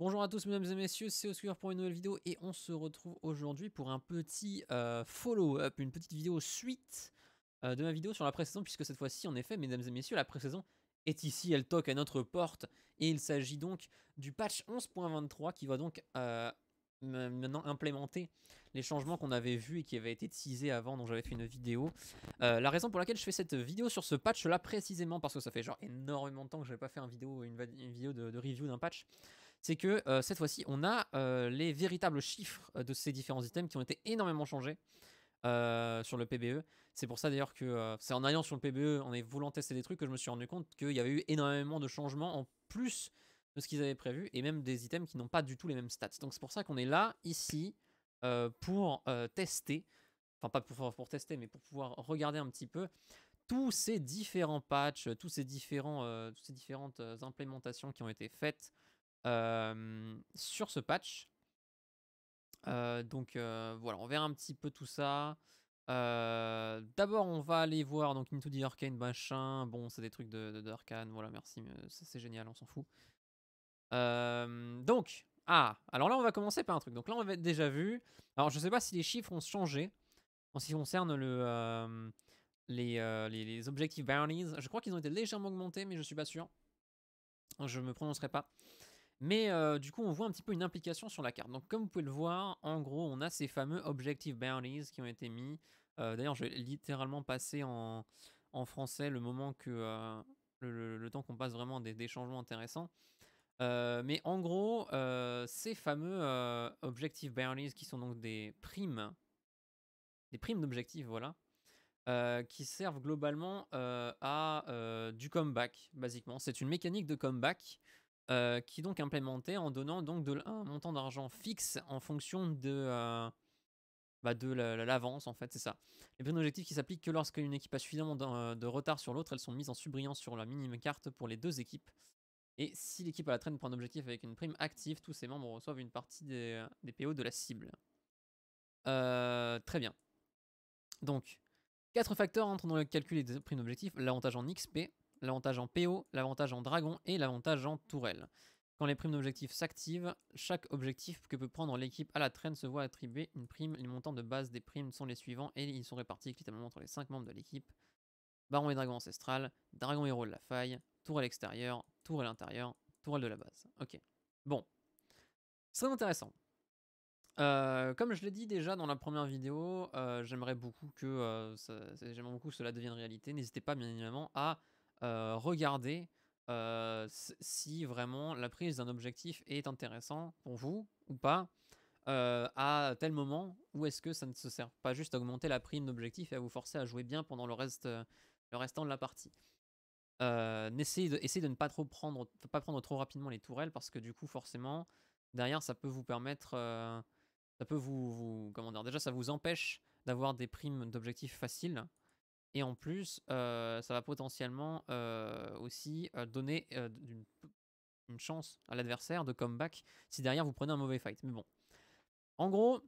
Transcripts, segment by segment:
Bonjour à tous mesdames et messieurs, c'est Oscar pour une nouvelle vidéo et on se retrouve aujourd'hui pour un petit euh, follow-up, une petite vidéo suite euh, de ma vidéo sur la pré-saison puisque cette fois-ci en effet mesdames et messieurs la pré-saison est ici, elle toque à notre porte et il s'agit donc du patch 11.23 qui va donc euh, maintenant implémenter les changements qu'on avait vus et qui avaient été teasés avant, dont j'avais fait une vidéo. la raison pour laquelle je fais cette vidéo sur ce patch là précisément, parce que ça fait genre énormément de temps que je n'avais pas fait une vidéo, une, vidéo de review d'un patch, c'est que euh, cette fois-ci, on a euh, les véritables chiffres euh, de ces différents items qui ont été énormément changés sur le PBE. C'est pour ça d'ailleurs que c'est en allant sur le PBE, en voulant tester des trucs, que je me suis rendu compte qu'il y avait eu énormément de changements en plus de ce qu'ils avaient prévu, et même des items qui n'ont pas du tout les mêmes stats. Donc c'est pour ça qu'on est là, ici, pour tester, enfin pas pour, pour tester, mais pour pouvoir regarder un petit peu tous ces différents patchs, tous ces différents, toutes ces différentes implémentations qui ont été faites sur ce patch. donc voilà, on verra un petit peu tout ça. D'abord, on va aller voir donc Into the Arcane machin. Bon, c'est des trucs de, de, voilà, merci, c'est génial, on s'en fout. donc, ah, alors là, on va commencer par un truc. Donc là, on avait déjà vu. Alors, je sais pas si les chiffres ont changé en ce qui concerne le, les, les, objectifs bounties. Je crois qu'ils ont été légèrement augmentés, mais je suis pas sûr. Je me prononcerai pas. Mais euh, du coup, on voit un petit peu une implication sur la carte. Donc, comme vous pouvez le voir, en gros, on a ces fameux Objective Bounties qui ont été mis. Euh, d'ailleurs, je vais littéralement passer en, français le moment que. Euh, le, temps qu'on passe vraiment des, des changements intéressants. mais en gros, ces fameux Objective Bounties qui sont donc des primes. Des primes d'objectifs, voilà. qui servent globalement à du comeback, basiquement. C'est une mécanique de comeback euh, qui est donc implémenté en donnant donc de, un montant d'argent fixe en fonction de, euh, bah de l'avance, en fait, c'est ça. Les primes d'objectifs qui s'appliquent que lorsque une équipe a suffisamment de, retard sur l'autre, elles sont mises en subbrillance sur la minime carte pour les deux équipes. Et si l'équipe à la traîne prend un objectif avec une prime active, tous ses membres reçoivent une partie des, des PO de la cible. Euh, très bien. Donc, quatre facteurs entrent dans le calcul des primes d'objectifs. L'avantage en XP, l'avantage en PO, l'avantage en dragon et l'avantage en tourelle. Quand les primes d'objectifs s'activent, chaque objectif que peut prendre l'équipe à la traîne se voit attribuer une prime. Les montants de base des primes sont les suivants et ils sont répartis équitablement entre les 5 membres de l'équipe. Baron et dragon ancestral, dragon héros de la faille, tourelle extérieure, tourelle intérieure, tourelle de la base. Ok. Bon. C'est intéressant. Euh, comme je l'ai dit déjà dans la première vidéo, euh, j'aimerais beaucoup que euh, beaucoup que cela devienne réalité. N'hésitez pas bien évidemment à euh, regardez euh, si vraiment la prise d'un objectif est intéressant pour vous ou pas euh, à tel moment ou est-ce que ça ne se sert pas juste à augmenter la prime d'objectif et à vous forcer à jouer bien pendant le reste le restant de la partie. essayez, de, ne pas trop prendre pas prendre trop rapidement les tourelles parce que du coup forcément derrière ça peut vous permettre ça peut vous, vous, comment dire déjà ça vous empêche d'avoir des primes d'objectifs faciles et en plus, ça va potentiellement aussi donner une, chance à l'adversaire de comeback si derrière vous prenez un mauvais fight. Mais bon. En gros,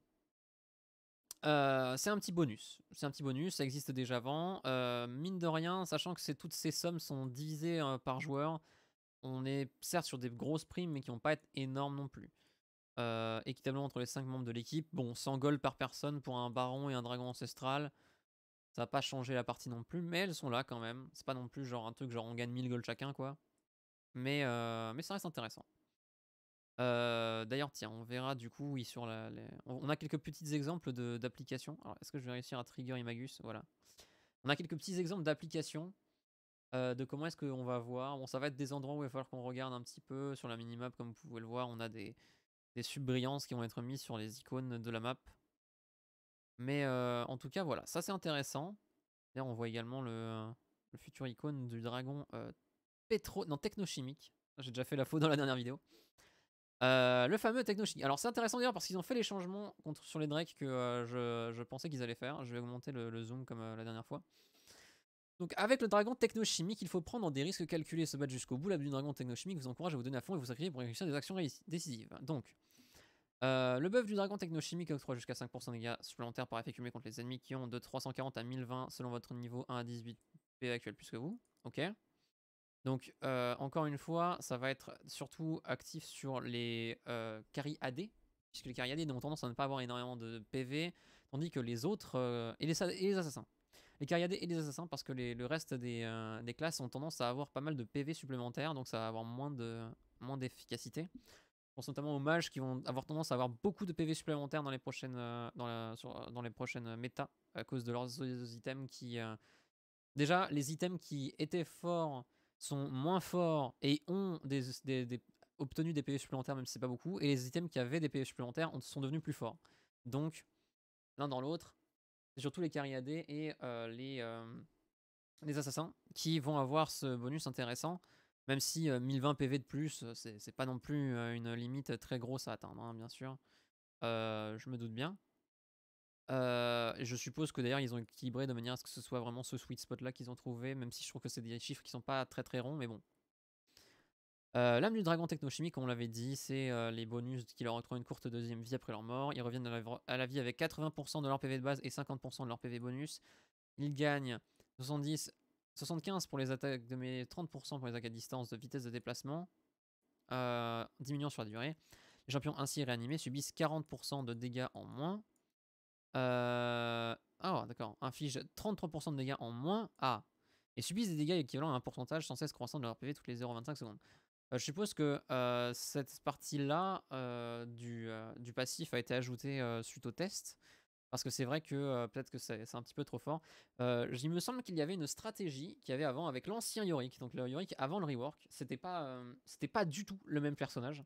c'est un petit bonus. C'est un petit bonus, ça existe déjà avant. mine de rien, sachant que toutes ces sommes sont divisées par joueur, on est certes sur des grosses primes, mais qui vont pas être énormes non plus. équitablement entre les 5 membres de l'équipe, bon, 100 gold par personne pour un baron et un dragon ancestral, ça va pas changer la partie non plus, mais elles sont là quand même. C'est pas non plus genre un truc genre on gagne 1000 gold chacun, quoi. Mais, euh, mais ça reste intéressant. Euh, d'ailleurs, tiens, on verra du coup, oui, sur la. On a quelques petits exemples d'applications. Alors, est-ce que je vais réussir à trigger Imagus Voilà. On a quelques petits exemples d'applications euh, de comment est-ce qu'on va voir. Bon, ça va être des endroits où il va falloir qu'on regarde un petit peu sur la minimap, comme vous pouvez le voir. On a des, des subbrillances qui vont être mises sur les icônes de la map. Mais en tout cas, voilà, ça c'est intéressant. D'ailleurs, on voit également le, futur icône du dragon pétro... technochimique. J'ai déjà fait la faute dans la dernière vidéo. le fameux technochimique. Alors c'est intéressant d'ailleurs parce qu'ils ont fait les changements contre, sur les drakes que je, je, pensais qu'ils allaient faire. Je vais augmenter le, zoom comme la dernière fois. Donc avec le dragon technochimique, il faut prendre des risques calculés et se battre jusqu'au bout. là du dragon technochimique vous encourage à vous donner à fond et vous sacrifier pour réussir des actions décisives. Donc, euh, le buff du dragon technochimique octroie jusqu'à 5% de dégâts supplémentaires par effet cumulé contre les ennemis qui ont de 340 à 1020 selon votre niveau 1 à 18 PV actuel plus que vous. Ok. Donc, euh, encore une fois, ça va être surtout actif sur les euh, AD, puisque les carry AD ont tendance à ne pas avoir énormément de PV, tandis que les autres. Euh, et les, assassins. Les carry AD et les assassins, parce que le reste des, des classes ont tendance à avoir pas mal de PV supplémentaires, donc ça va avoir moins de, moins d'efficacité pense notamment aux mages qui vont avoir tendance à avoir beaucoup de PV supplémentaires dans les prochaines, euh, dans, la, euh, dans les prochaines euh, méta à cause de leurs items qui. Déjà, les items qui étaient forts sont moins forts et ont des, des, des... obtenu des PV supplémentaires, même si c'est pas beaucoup, et les items qui avaient des PV supplémentaires sont devenus plus forts. Donc, l'un dans l'autre, c'est surtout les carriadés et les, les assassins qui vont avoir ce bonus intéressant. Même si 1020 euh, PV de plus, euh, c'est pas non plus euh, une limite très grosse à atteindre, hein, bien sûr. je me doute bien. je suppose que d'ailleurs ils ont équilibré de manière à ce que ce soit vraiment ce sweet spot là qu'ils ont trouvé, même si je trouve que c'est des chiffres qui sont pas très très ronds, mais bon. L'âme du dragon technochimique, on l'avait dit, c'est les bonus qui leur octroient une courte deuxième vie après leur mort. Ils reviennent à la vie avec 80% de leur PV de base et 50% de leur PV bonus. Ils gagnent 70 75 pour les attaques de mes 30% pour les attaques à distance de vitesse de déplacement, euh, diminuant sur la durée. Les champions ainsi réanimés subissent 40% de dégâts en moins. Euh... Ah, d'accord. Inflige 33% de dégâts en moins à. Et subissent des dégâts équivalents à un pourcentage sans cesse croissant de leur PV toutes les 0,25 secondes. Euh, je suppose que euh, cette partie-là du, du, passif a été ajoutée suite au test. Parce que c'est vrai que peut-être que c'est un petit peu trop fort. il me semble qu'il y avait une stratégie qu'il y avait avant avec l'ancien Yorick. Donc le Yorick avant le rework, c'était pas, pas du tout le même personnage.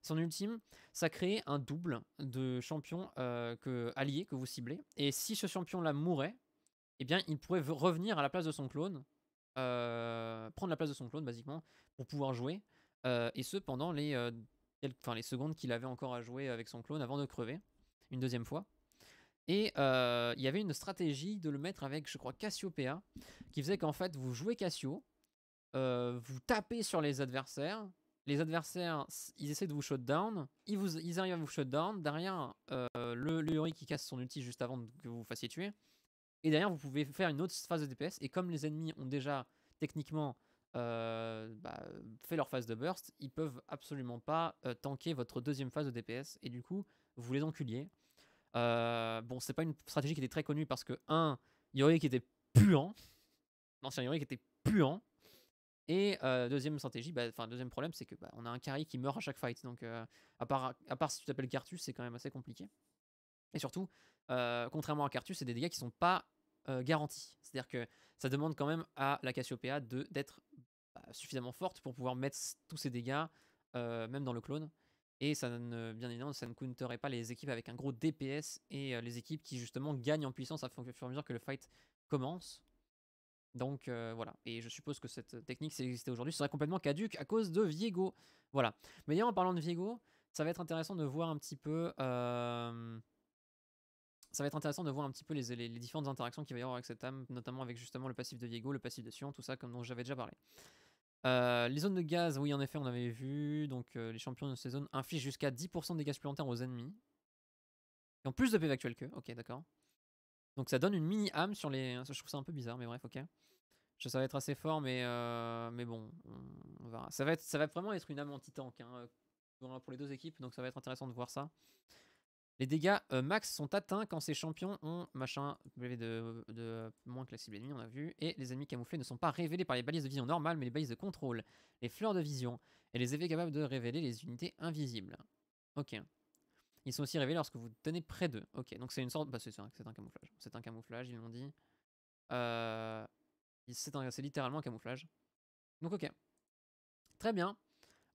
Son ultime, ça crée un double de champion que, allié que vous ciblez. Et si ce champion-là mourait, eh bien il pourrait revenir à la place de son clone. prendre la place de son clone, basiquement, pour pouvoir jouer. et ce, pendant les, les secondes qu'il avait encore à jouer avec son clone avant de crever, une deuxième fois. Et euh, il y avait une stratégie de le mettre avec, je crois, Cassiopeia, qui faisait qu'en fait, vous jouez Cassio, euh, vous tapez sur les adversaires, les adversaires, ils essaient de vous shut down, ils, arrivent à vous shut down, derrière, euh, le, Yuri qui casse son ulti juste avant que vous vous fassiez tuer, et derrière, vous pouvez faire une autre phase de DPS, et comme les ennemis ont déjà, techniquement, bah, fait leur phase de burst, ils peuvent absolument pas tanker votre deuxième phase de DPS et du coup vous les enculiez. Bon, euh, bon, c'est pas une stratégie qui était très connue parce que, un, qui était puant, l'ancien qui était puant, et euh, deuxième stratégie, bah, enfin deuxième problème, c'est que bah, on a un carry qui meurt à chaque fight, donc euh, à, part, si tu t'appelles Cartus, c'est quand même assez compliqué. Et surtout, contrairement à Cartus, c'est des dégâts qui sont pas garantis, c'est-à-dire que ça demande quand même à la Cassiopeia d'être bah, suffisamment forte pour pouvoir mettre tous ses dégâts, même dans le clone. Et ça ne, euh, bien évidemment, ça ne counterait pas les équipes avec un gros DPS et euh, les équipes qui justement gagnent en puissance à fur et à mesure que le fight commence. Donc euh, voilà, et je suppose que cette technique, si elle existait aujourd'hui, serait complètement caduque à cause de Viego. Voilà. Mais d'ailleurs, en parlant de Viego, ça va être intéressant de voir un petit peu... Ça va être intéressant de voir un petit peu les, différentes interactions qu'il va y avoir avec cette âme, notamment avec justement le passif de Viego, le passif de Sion, tout ça, comme dont j'avais déjà parlé. Euh, les zones de gaz, oui, en effet, on avait vu. Donc, euh, les champions de ces zones infligent jusqu'à 10% de dégâts supplémentaires aux ennemis. Et en plus de PV actuel que. Ok, d'accord. Donc, ça donne une mini âme sur les. Hein, je trouve ça un peu bizarre, mais bref, ok. Ça, va être assez fort, mais, euh, mais bon, Ça va, ça va vraiment être une âme anti-tank hein, pour les deux équipes, donc ça va être intéressant de voir ça. Les dégâts euh, max sont atteints quand ces champions ont machin de, de, moins que la cible ennemie, on a vu, et les ennemis camouflés ne sont pas révélés par les balises de vision normales, mais les balises de contrôle, les fleurs de vision et les effets capables de révéler les unités invisibles. Ok. Ils sont aussi révélés lorsque vous tenez près d'eux. Ok, donc c'est une sorte... Bah, c'est un, un camouflage. C'est un camouflage, ils m'ont dit. Euh... C'est littéralement un camouflage. Donc ok. Très bien.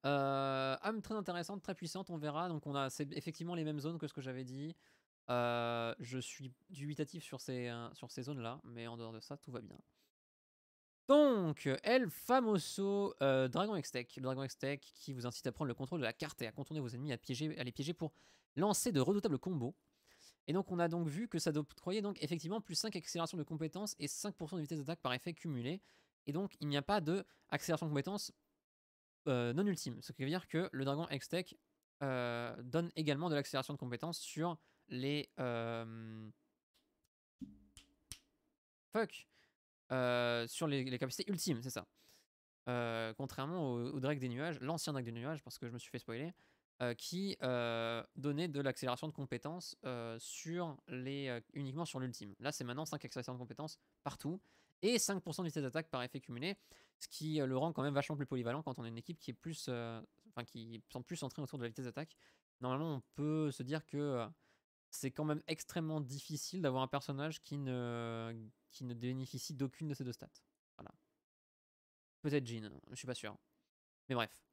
Euh, âme très intéressante, très puissante, on verra. Donc on a effectivement les mêmes zones que ce que j'avais dit. Euh, je suis dubitatif sur ces, euh, sur ces zones-là, mais en dehors de ça, tout va bien. Donc, El Famoso Dragon Extech. Le Dragon qui vous incite à prendre le contrôle de la carte et à contourner vos ennemis, à, les piéger pour lancer de redoutables combos. Et donc on a donc vu que ça octroyait donc effectivement plus 5 accélérations de compétences et 5% de vitesse d'attaque par effet cumulé. Et donc il n'y a pas de accélération de compétences euh, non ultime. Ce qui veut dire que le dragon Hextech euh, donne également de l'accélération de compétences sur les. Euh, fuck euh, Sur les, capacités ultimes, c'est ça. contrairement au, Drake des nuages, l'ancien Drake des nuages, parce que je me suis fait spoiler, qui donnait de l'accélération de compétences sur les, uniquement sur l'ultime. Là, c'est maintenant 5 accélérations de compétences partout et 5% vitesse d'attaque par effet cumulé ce qui euh, le rend quand même vachement plus polyvalent quand on a une équipe qui est plus, euh, enfin qui plus centrée autour de la vitesse d'attaque. Normalement, on peut se dire que euh, c'est quand même extrêmement difficile d'avoir un personnage qui ne, qui ne bénéficie d'aucune de ces deux stats. Voilà. Peut-être Jean, je suis pas sûr. Mais bref.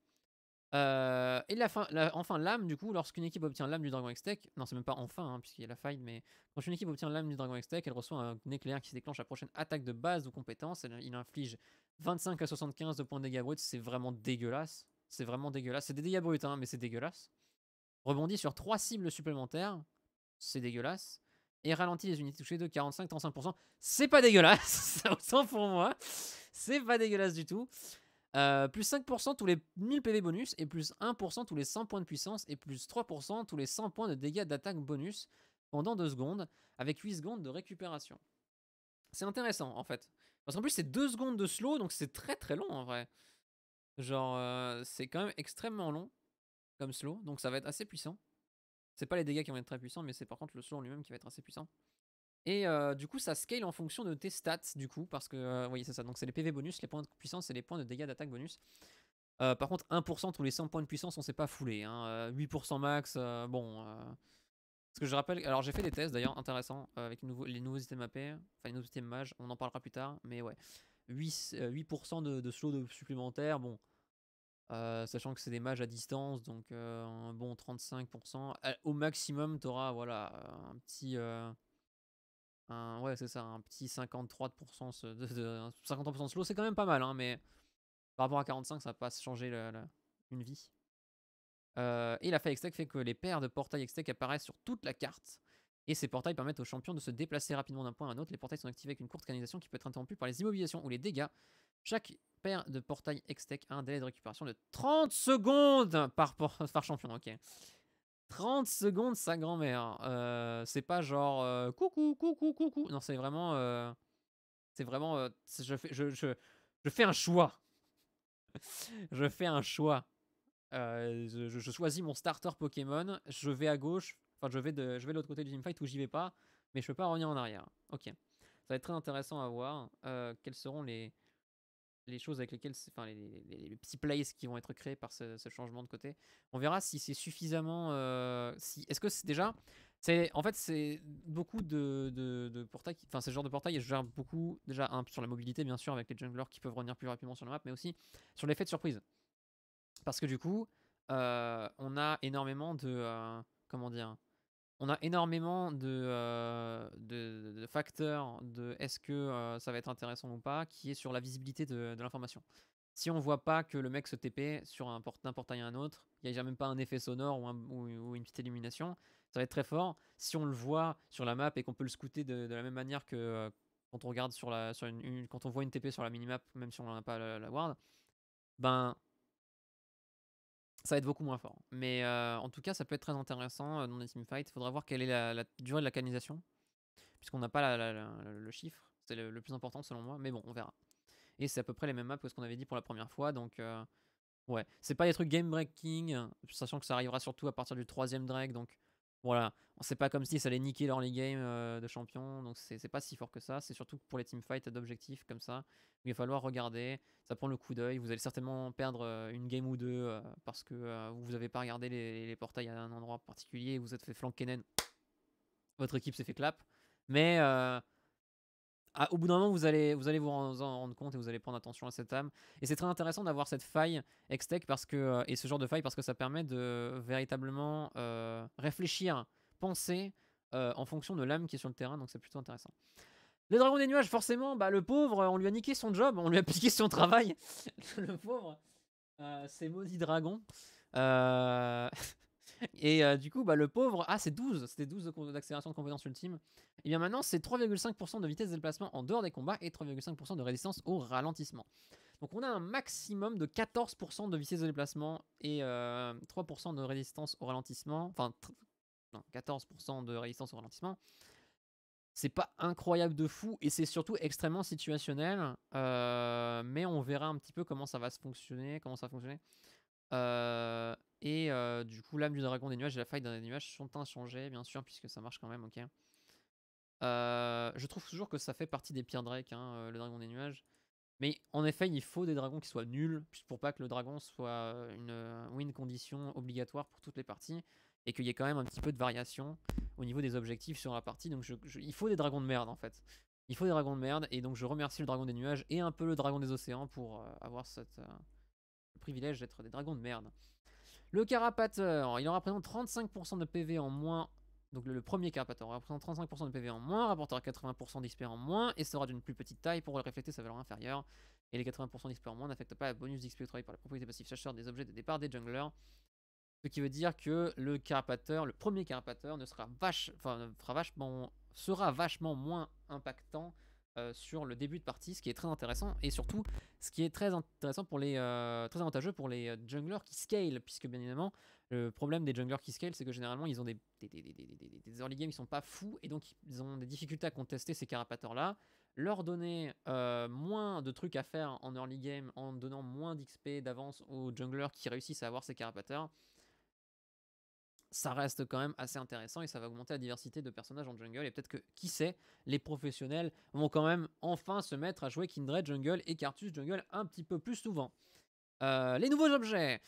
Euh, et la fin, enfin l'âme du coup, lorsqu'une équipe obtient l'âme du Dragon x non c'est même pas enfin hein, puisqu'il y a la faille, mais quand une équipe obtient l'âme du Dragon x elle reçoit un éclair qui se déclenche à la prochaine attaque de base ou compétence, il inflige 25 à 75 de points de dégâts bruts, c'est vraiment dégueulasse, c'est vraiment dégueulasse, c'est des dégâts bruts hein, mais c'est dégueulasse. Rebondit sur 3 cibles supplémentaires, c'est dégueulasse. Et ralentit les unités touchées de 45-35%. C'est pas dégueulasse, ça autant pour moi. C'est pas dégueulasse du tout. Euh, plus 5% tous les 1000 PV bonus et plus 1% tous les 100 points de puissance et plus 3% tous les 100 points de dégâts d'attaque bonus pendant 2 secondes avec 8 secondes de récupération. C'est intéressant en fait. Parce qu'en plus c'est 2 secondes de slow donc c'est très très long en vrai. Genre euh, c'est quand même extrêmement long comme slow donc ça va être assez puissant. C'est pas les dégâts qui vont être très puissants mais c'est par contre le slow lui-même qui va être assez puissant. Et du coup, ça scale en fonction de tes stats, du coup, parce que, vous voyez, c'est ça. Donc, c'est les PV bonus, les points de puissance et les points de dégâts d'attaque bonus. par contre, 1% tous les 100 points de puissance, on s'est pas foulé. Hein. 8% max, bon. Ce que je rappelle, alors j'ai fait des tests d'ailleurs, intéressants, avec les nouveaux, items AP, enfin les nouveaux items mages, on en parlera plus tard, mais ouais. 8%, de, de slow supplémentaire, bon. sachant que c'est des mages à distance, donc bon 35%. au maximum, tu t'auras voilà, un petit ouais, c'est ça, un petit 53% de, de slow, c'est quand même pas mal, hein, mais par rapport à 45, ça va pas changer une vie. Euh, et la faille X-Tech fait que les paires de portails X-Tech apparaissent sur toute la carte. Et ces portails permettent aux champions de se déplacer rapidement d'un point à un autre. Les portails sont activés avec une courte canalisation qui peut être interrompue par les immobilisations ou les dégâts. Chaque paire de portails Extech a un délai de récupération de 30 secondes par, par champion. Ok. 30 secondes sa grand-mère. Euh, c'est pas genre euh, coucou, coucou, coucou. Non, c'est vraiment. Euh, c'est vraiment. je, fais, je, je, fais un choix. je fais un choix. Je, choisis mon starter Pokémon. Je vais à gauche. Enfin, je vais de, je vais de l'autre côté du fight où j'y vais pas. Mais je peux pas revenir en arrière. Ok. Ça va être très intéressant à voir. quels seront les, les choses avec lesquelles, enfin, les, petits plays qui vont être créés par ce, changement de côté. On verra si c'est suffisamment. Euh, si, Est-ce que c'est déjà. C'est, en fait, c'est beaucoup de, de, de portails. Enfin, ce genre de portail, je gère beaucoup, déjà, un, sur la mobilité, bien sûr, avec les junglers qui peuvent revenir plus rapidement sur la map, mais aussi sur l'effet de surprise. Parce que du coup, euh, on a énormément de. Euh, comment dire on a énormément euh, de, facteurs de est-ce que euh, ça va être intéressant ou pas, qui est sur la visibilité de, l'information. Si on voit pas que le mec se TP sur un portail à un autre, il n'y a même pas un effet sonore ou, une petite illumination, ça va être très fort. Si on le voit sur la map et qu'on peut le scouter de, la même manière que euh, quand on regarde sur la, sur quand on voit une TP sur la minimap, même si on n'a pas la, la ward, ben ça va être beaucoup moins fort. Mais euh, en tout cas, ça peut être très intéressant euh, dans les teamfights. Il faudra voir quelle est la, durée de la canalisation, puisqu'on n'a pas le chiffre. C'est le, plus important selon moi, mais bon, on verra. Et c'est à peu près les mêmes maps que ce qu'on avait dit pour la première fois, donc euh, ouais. C'est pas des trucs game breaking, sachant que ça arrivera surtout à partir du troisième drag, donc voilà, on sait pas comme si ça allait niquer l'early game games euh, de champion, donc c'est pas si fort que ça. C'est surtout pour les teamfights d'objectifs comme ça, il va falloir regarder, ça prend le coup d'œil. Vous allez certainement perdre euh, une game ou deux euh, parce que vous avez pas regardé les, les, portails à un endroit particulier, vous êtes fait flanquer Nen, votre équipe s'est fait clap. Mais ah, au bout d'un moment, vous allez, vous allez vous en rendre compte et vous allez prendre attention à cette âme. Et c'est très intéressant d'avoir cette faille ex-tech parce que, euh, et ce genre de faille parce que ça permet de véritablement euh, réfléchir, penser euh, en fonction de l'âme qui est sur le terrain. Donc c'est plutôt intéressant. Le dragon des nuages, forcément, bah, le pauvre, on lui a niqué son job, on lui a piqué son travail. le pauvre, euh, c'est maudit dragon. Et du coup, bah, le pauvre, ah, c'est 12, c'était 12 d'accélération de compétence ultime. Et bien maintenant, c'est 3,5% de vitesse de déplacement en dehors des combats et 3,5% de résistance au ralentissement. Donc on a un maximum de 14% de vitesse de déplacement et 3% de résistance au ralentissement. Enfin, non, 14% de résistance au ralentissement. C'est pas incroyable de fou et c'est surtout extrêmement situationnel. mais on verra un petit peu comment ça va se fonctionner, comment ça va fonctionner. Euh, et du coup, l'âme du dragon des nuages et la faille des nuages sont inchangés, bien sûr, puisque ça marche quand même, ok. je trouve toujours que ça fait partie des pires drakes, hein, le dragon des nuages. Mais en effet, il faut des dragons qui soient nuls, pour pas que le dragon soit une win condition obligatoire pour toutes les parties, et qu'il y ait quand même un petit peu de variation au niveau des objectifs sur la partie. Donc il faut des dragons de merde, en fait. Il faut des dragons de merde, et donc je remercie le dragon des nuages et un peu le dragon des océans pour avoir cette, privilège d'être des dragons de merde. Le carapateur, il en représente 35% de PV en moins. Donc le, premier carapateur 35% de PV en moins, rapportera 80% d'XP en moins et sera d'une plus petite taille pour refléter sa valeur inférieure. Et les 80% d'XP en moins n'affectent pas le bonus d'XP par la propriété passive chercheurs des objets de départ des junglers. Ce qui veut dire que le carapateur, le premier carapateur, ne sera, enfin, sera, sera vachement moins impactant euh, sur le début de partie, ce qui est très intéressant, et surtout ce qui est très intéressant pour les euh, très avantageux pour les euh, junglers qui scale, puisque bien évidemment le problème des junglers qui scale, c'est que généralement ils ont des, des, early games qui sont pas fous, et donc ils ont des difficultés à contester ces carapateurs là. Leur donner moins de trucs à faire en early game en donnant moins d'XP d'avance aux junglers qui réussissent à avoir ces carapateurs, ça reste quand même assez intéressant et ça va augmenter la diversité de personnages en jungle. Et peut-être que, qui sait, les professionnels vont quand même enfin se mettre à jouer Kindred Jungle et Cartus Jungle un petit peu plus souvent. Euh, les nouveaux objets.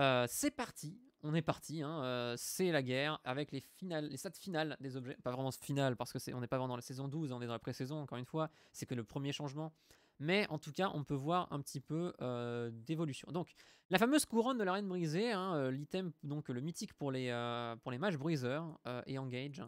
Euh, c'est parti on est parti, hein, euh, c'est la guerre avec les, finales, stats finales des objets. Pas vraiment finales parce que c'est, on n'est pas vraiment dans la saison 12, on est dans la pré-saison, encore une fois, c'est que le premier changement. Mais en tout cas, on peut voir un petit peu euh, d'évolution. Donc, la fameuse couronne de la reine brisée, hein, euh, l'item, donc le mythique pour les, les matchs briseurs et engage.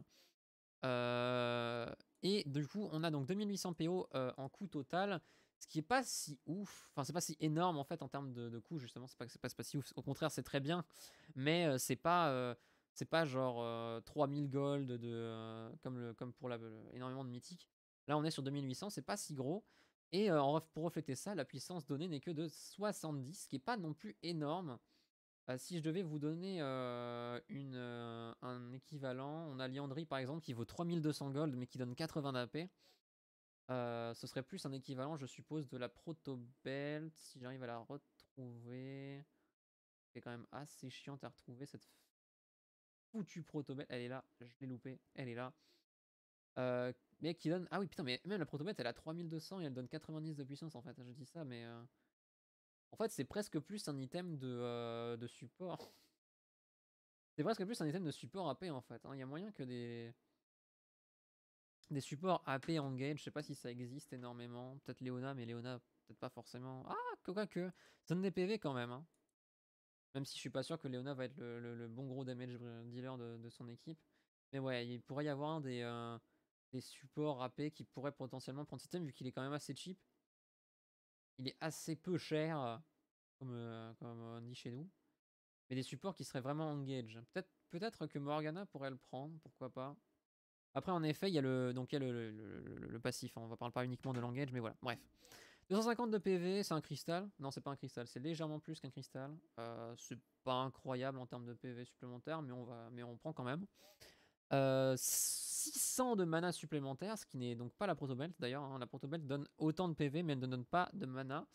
et du coup, on a donc 2800 PO en coût total ce qui est pas si ouf, enfin c'est pas si énorme en fait en termes de, de coût justement, c'est pas pas, si ouf, au contraire c'est très bien, mais euh, c'est pas euh, pas genre 3000 euh, gold de, comme, le, comme pour la, énormément de mythiques. Là on est sur 2800, c'est pas si gros, et en, pour refléter ça, la puissance donnée n'est que de 70, ce qui est pas non plus énorme. Bah, si je devais vous donner une, un équivalent, on a Liandry par exemple qui vaut 3200 gold mais qui donne 80 d'AP. Euh, ce serait plus un équivalent, je suppose, de la protobelt, si j'arrive à la retrouver. C'est quand même assez chiant à retrouver, cette foutue protobelt. Elle est là, je l'ai loupée, elle est là. Euh, mais qui donne... Ah oui, putain, mais même la protobelt, elle a 3200 et elle donne 90 de puissance, en fait. Je dis ça, mais... Euh, en fait, c'est presque plus un item de, support. c'est presque plus un item de support AP, en fait. Hein. Il y a moyen que des des supports AP Engage, je sais pas si ça existe énormément. Peut-être Léona, mais Leona, peut-être pas forcément. Ah, quoi que. Ça donne des PV quand même. Hein. Même si je suis pas sûr que Leona va être le, bon gros damage dealer de, son équipe. Mais ouais, il pourrait y avoir des, euh, des supports AP qui pourraient potentiellement prendre ce thème, vu qu'il est quand même assez cheap. Il est assez peu cher, comme, euh, comme on dit chez nous. Mais des supports qui seraient vraiment engage. Peut-être peut que Morgana pourrait le prendre, pourquoi pas. Après, en effet, il y a le, donc il le, le, passif. Hein. On ne parle pas uniquement de langage, mais voilà. Bref. 250 de PV, c'est un cristal. Non, c'est pas un cristal. C'est légèrement plus qu'un cristal. Euh, c'est pas incroyable en termes de PV supplémentaire, mais on, va, mais on prend quand même. 600 euh, de mana supplémentaire, ce qui n'est donc pas la proto belt. d'ailleurs. Hein. la proto belt donne autant de PV, mais elle ne donne pas de mana.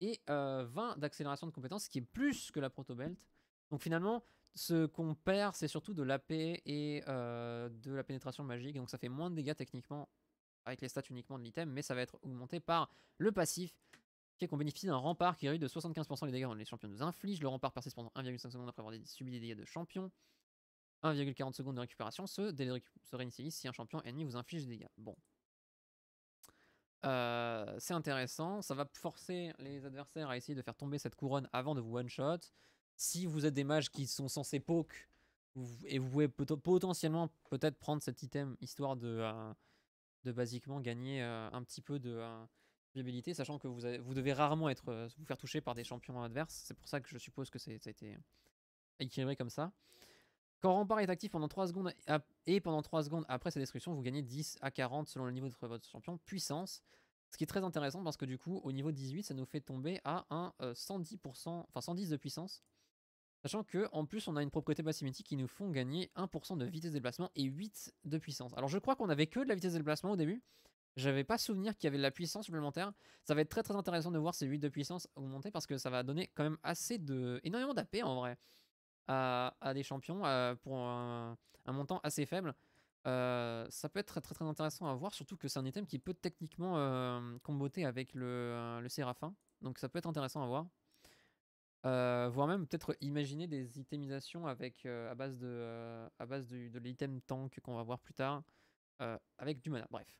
Et 20 euh, d'accélération de compétences, ce qui est plus que la proto belt. Donc finalement, ce qu'on perd, c'est surtout de l'AP et euh, de la pénétration magique. Donc ça fait moins de dégâts techniquement avec les stats uniquement de l'item, mais ça va être augmenté par le passif, qui est qu'on bénéficie d'un rempart qui réduit de 75% les dégâts dont les champions nous infligent. Le rempart persiste pendant 1,5 secondes après avoir subi des dégâts de champion. 1,40 secondes de récupération, ce délai se réinitialise si un champion ennemi vous inflige des dégâts. Bon. Euh, c'est intéressant, ça va forcer les adversaires à essayer de faire tomber cette couronne avant de vous one-shot si vous êtes des mages qui sont censés poke, et vous pouvez potentiellement peut-être prendre cet item histoire de, euh, de basiquement gagner euh, un petit peu de euh, viabilité, sachant que vous, vous devez rarement être, vous faire toucher par des champions adverses. C'est pour ça que je suppose que ça a été équilibré comme ça. Quand Rempart est actif pendant 3 secondes et pendant 3 secondes après sa destruction, vous gagnez 10 à 40 selon le niveau de votre champion puissance. Ce qui est très intéressant parce que du coup, au niveau 18, ça nous fait tomber à un 110%, enfin 110 de puissance Sachant que en plus on a une propriété basimétique qui nous font gagner 1% de vitesse de déplacement et 8 de puissance. Alors je crois qu'on avait que de la vitesse de déplacement au début. J'avais pas souvenir qu'il y avait de la puissance supplémentaire. Ça va être très très intéressant de voir ces 8 de puissance augmenter parce que ça va donner quand même assez de... énormément d'AP en vrai à, des champions pour un, montant assez faible. Euh, ça peut être très très, intéressant à voir, surtout que c'est un item qui peut techniquement euh, comboter avec le Séraphin. Donc ça peut être intéressant à voir. Euh, voire même peut-être imaginer des itemisations avec, euh, à base de, euh, à base de, de l'item tank qu'on va voir plus tard, avec du mana, bref.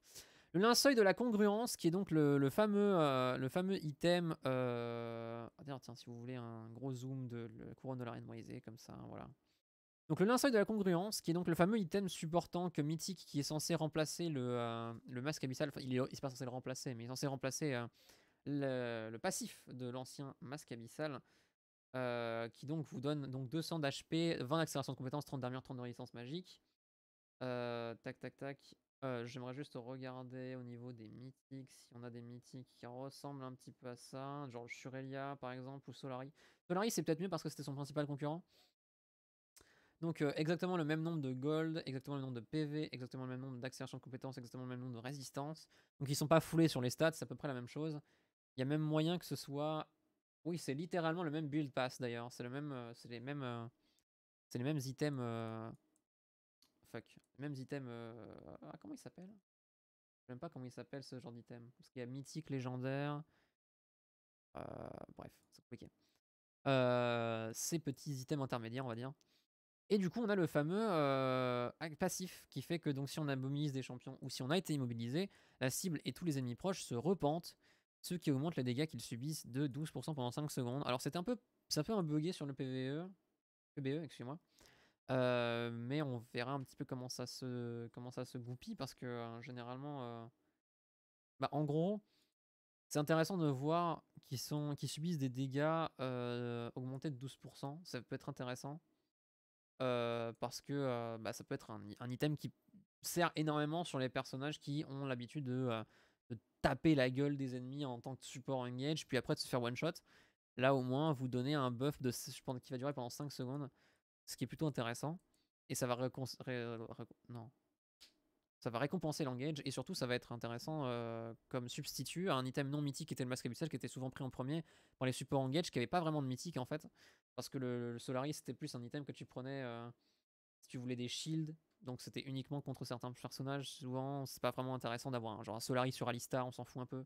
Le linceul de la congruence, qui est donc le, le fameux, le fameux item... tiens, si vous voulez un gros zoom de la couronne de la reine moisée, comme ça, hein, voilà. Donc le linceul de la congruence, qui est donc le fameux item supportant que mythique qui est censé remplacer le, le masque abyssal, enfin, il n'est pas censé le remplacer, mais il est censé remplacer le, le passif de l'ancien masque abyssal, euh, qui donc vous donne donc 200 d'HP, 20 d'accélération de compétences, 30 d'armure, 30 de résistance magique. Euh, tac, tac, tac. Euh, j'aimerais juste regarder au niveau des mythiques, si on a des mythiques qui ressemblent un petit peu à ça, genre Shurelia par exemple, ou Solari. Solari c'est peut-être mieux parce que c'était son principal concurrent. Donc exactement le même nombre de gold, exactement le nombre de PV, exactement le même nombre d'accélération de compétences, exactement le même nombre de résistance. Donc ils sont pas foulés sur les stats, c'est à peu près la même chose. Il y a même moyen que ce soit oui, c'est littéralement le même build pass d'ailleurs. C'est le même, euh, c'est les mêmes, euh, c'est les mêmes items. Euh, fuck, les mêmes items. Ah, comment il s'appelle Je sais pas comment il s'appelle ce genre d'item. Parce qu'il y a mythique, légendaire. Bref, c'est compliqué. ces petits items intermédiaires, on va dire. Et du coup, on a le fameux passif qui fait que donc si on immobilise des champions ou si on a été immobilisé, la cible et tous les ennemis proches se repentent ceux qui augmentent les dégâts qu'ils subissent de 12% pendant 5 secondes. Alors c'est un peu, ça fait un bugué sur le PVE, PBE, excusez-moi. Euh, mais on verra un petit peu comment ça se, comment ça se goupille parce que euh, généralement, euh, bah, en gros, c'est intéressant de voir qu'ils sont, qui subissent des dégâts augmentés de 12%. Ça peut être intéressant parce que bah, ça peut être un, un, item qui sert énormément sur les personnages qui ont l'habitude de de taper la gueule des ennemis en tant que support engage, puis après de se faire one shot. Là, au moins, vous donnez un buff de, je qui va durer pendant 5 secondes, ce qui est plutôt intéressant. Et ça va, non. ça va récompenser l'engage, et surtout, ça va être intéressant euh, comme substitut à un item non mythique qui était le masque abyssal, qui était souvent pris en premier par les supports engage, qui n'avaient pas vraiment de mythique en fait. Parce que le, Solaris, c'était plus un item que tu prenais euh, si tu voulais des shields donc c'était uniquement contre certains personnages. Souvent, c'est pas vraiment intéressant d'avoir un genre Solaris sur Alistar, on s'en fout un peu.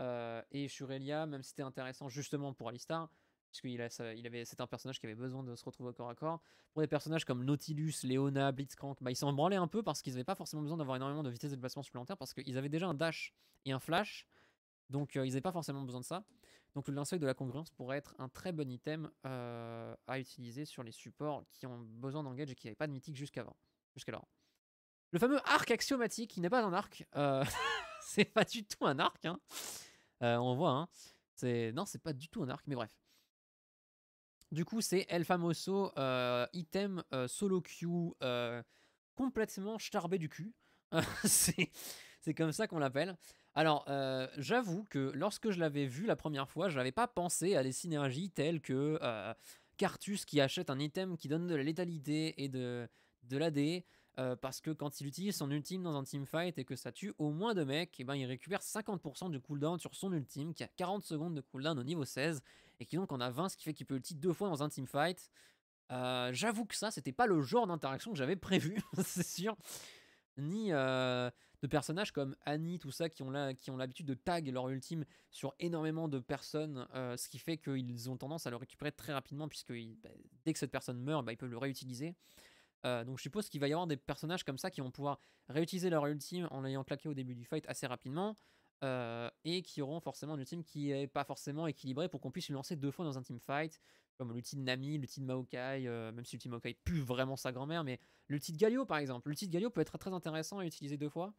Euh, et sur Elia, même si c'était intéressant justement pour Alistar, puisqu'il il avait, c'est un personnage qui avait besoin de se retrouver au corps à corps. Pour des personnages comme Nautilus, Leona, Blitzcrank, bah, ils s'en branlaient un peu parce qu'ils n'avaient pas forcément besoin d'avoir énormément de vitesse de déplacement supplémentaire parce qu'ils avaient déjà un dash et un flash. Donc euh, ils n'avaient pas forcément besoin de ça. Donc le linceul de la congruence pourrait être un très bon item euh, à utiliser sur les supports qui ont besoin d'engage et qui n'avaient pas de mythique jusqu'avant jusqu'alors. Le fameux arc axiomatique, qui n'est pas un arc. Euh, c'est pas du tout un arc. Hein. Euh, on voit. Hein. C'est non, c'est pas du tout un arc. Mais bref. Du coup, c'est El Famoso euh, item solo queue complètement starbé du cul. c'est comme ça qu'on l'appelle. Alors, j'avoue que lorsque je l'avais vu la première fois, je n'avais pas pensé à des synergies telles que Cartus qui achète un item qui donne de la létalité et de, de l'AD, euh, parce que quand il utilise son ultime dans un teamfight et que ça tue au moins deux mecs, et eh ben il récupère 50% du cooldown sur son ultime, qui a 40 secondes de cooldown au niveau 16, et qui donc en a 20, ce qui fait qu'il peut ulti deux fois dans un teamfight. Euh, J'avoue que ça, c'était pas le genre d'interaction que j'avais prévu, c'est sûr. Ni euh, de personnages comme Annie, tout ça, qui ont l'habitude de tag leur ultime sur énormément de personnes, euh, ce qui fait qu'ils ont tendance à le récupérer très rapidement, puisque bah, dès que cette personne meurt, il bah, ils peuvent le réutiliser. Euh, donc je suppose qu'il va y avoir des personnages comme ça qui vont pouvoir réutiliser leur ultime en l'ayant claqué au début du fight assez rapidement. Euh, et qui auront forcément une ultime qui est pas forcément équilibrée pour qu'on puisse le lancer deux fois dans un team fight, comme l'ultime de Nami, l'ultime de Maokai, euh, même si l'ultime Maokai pue vraiment sa grand-mère, mais l'ultime Galio par exemple, L'ultime Galio peut être très intéressant à utiliser deux fois.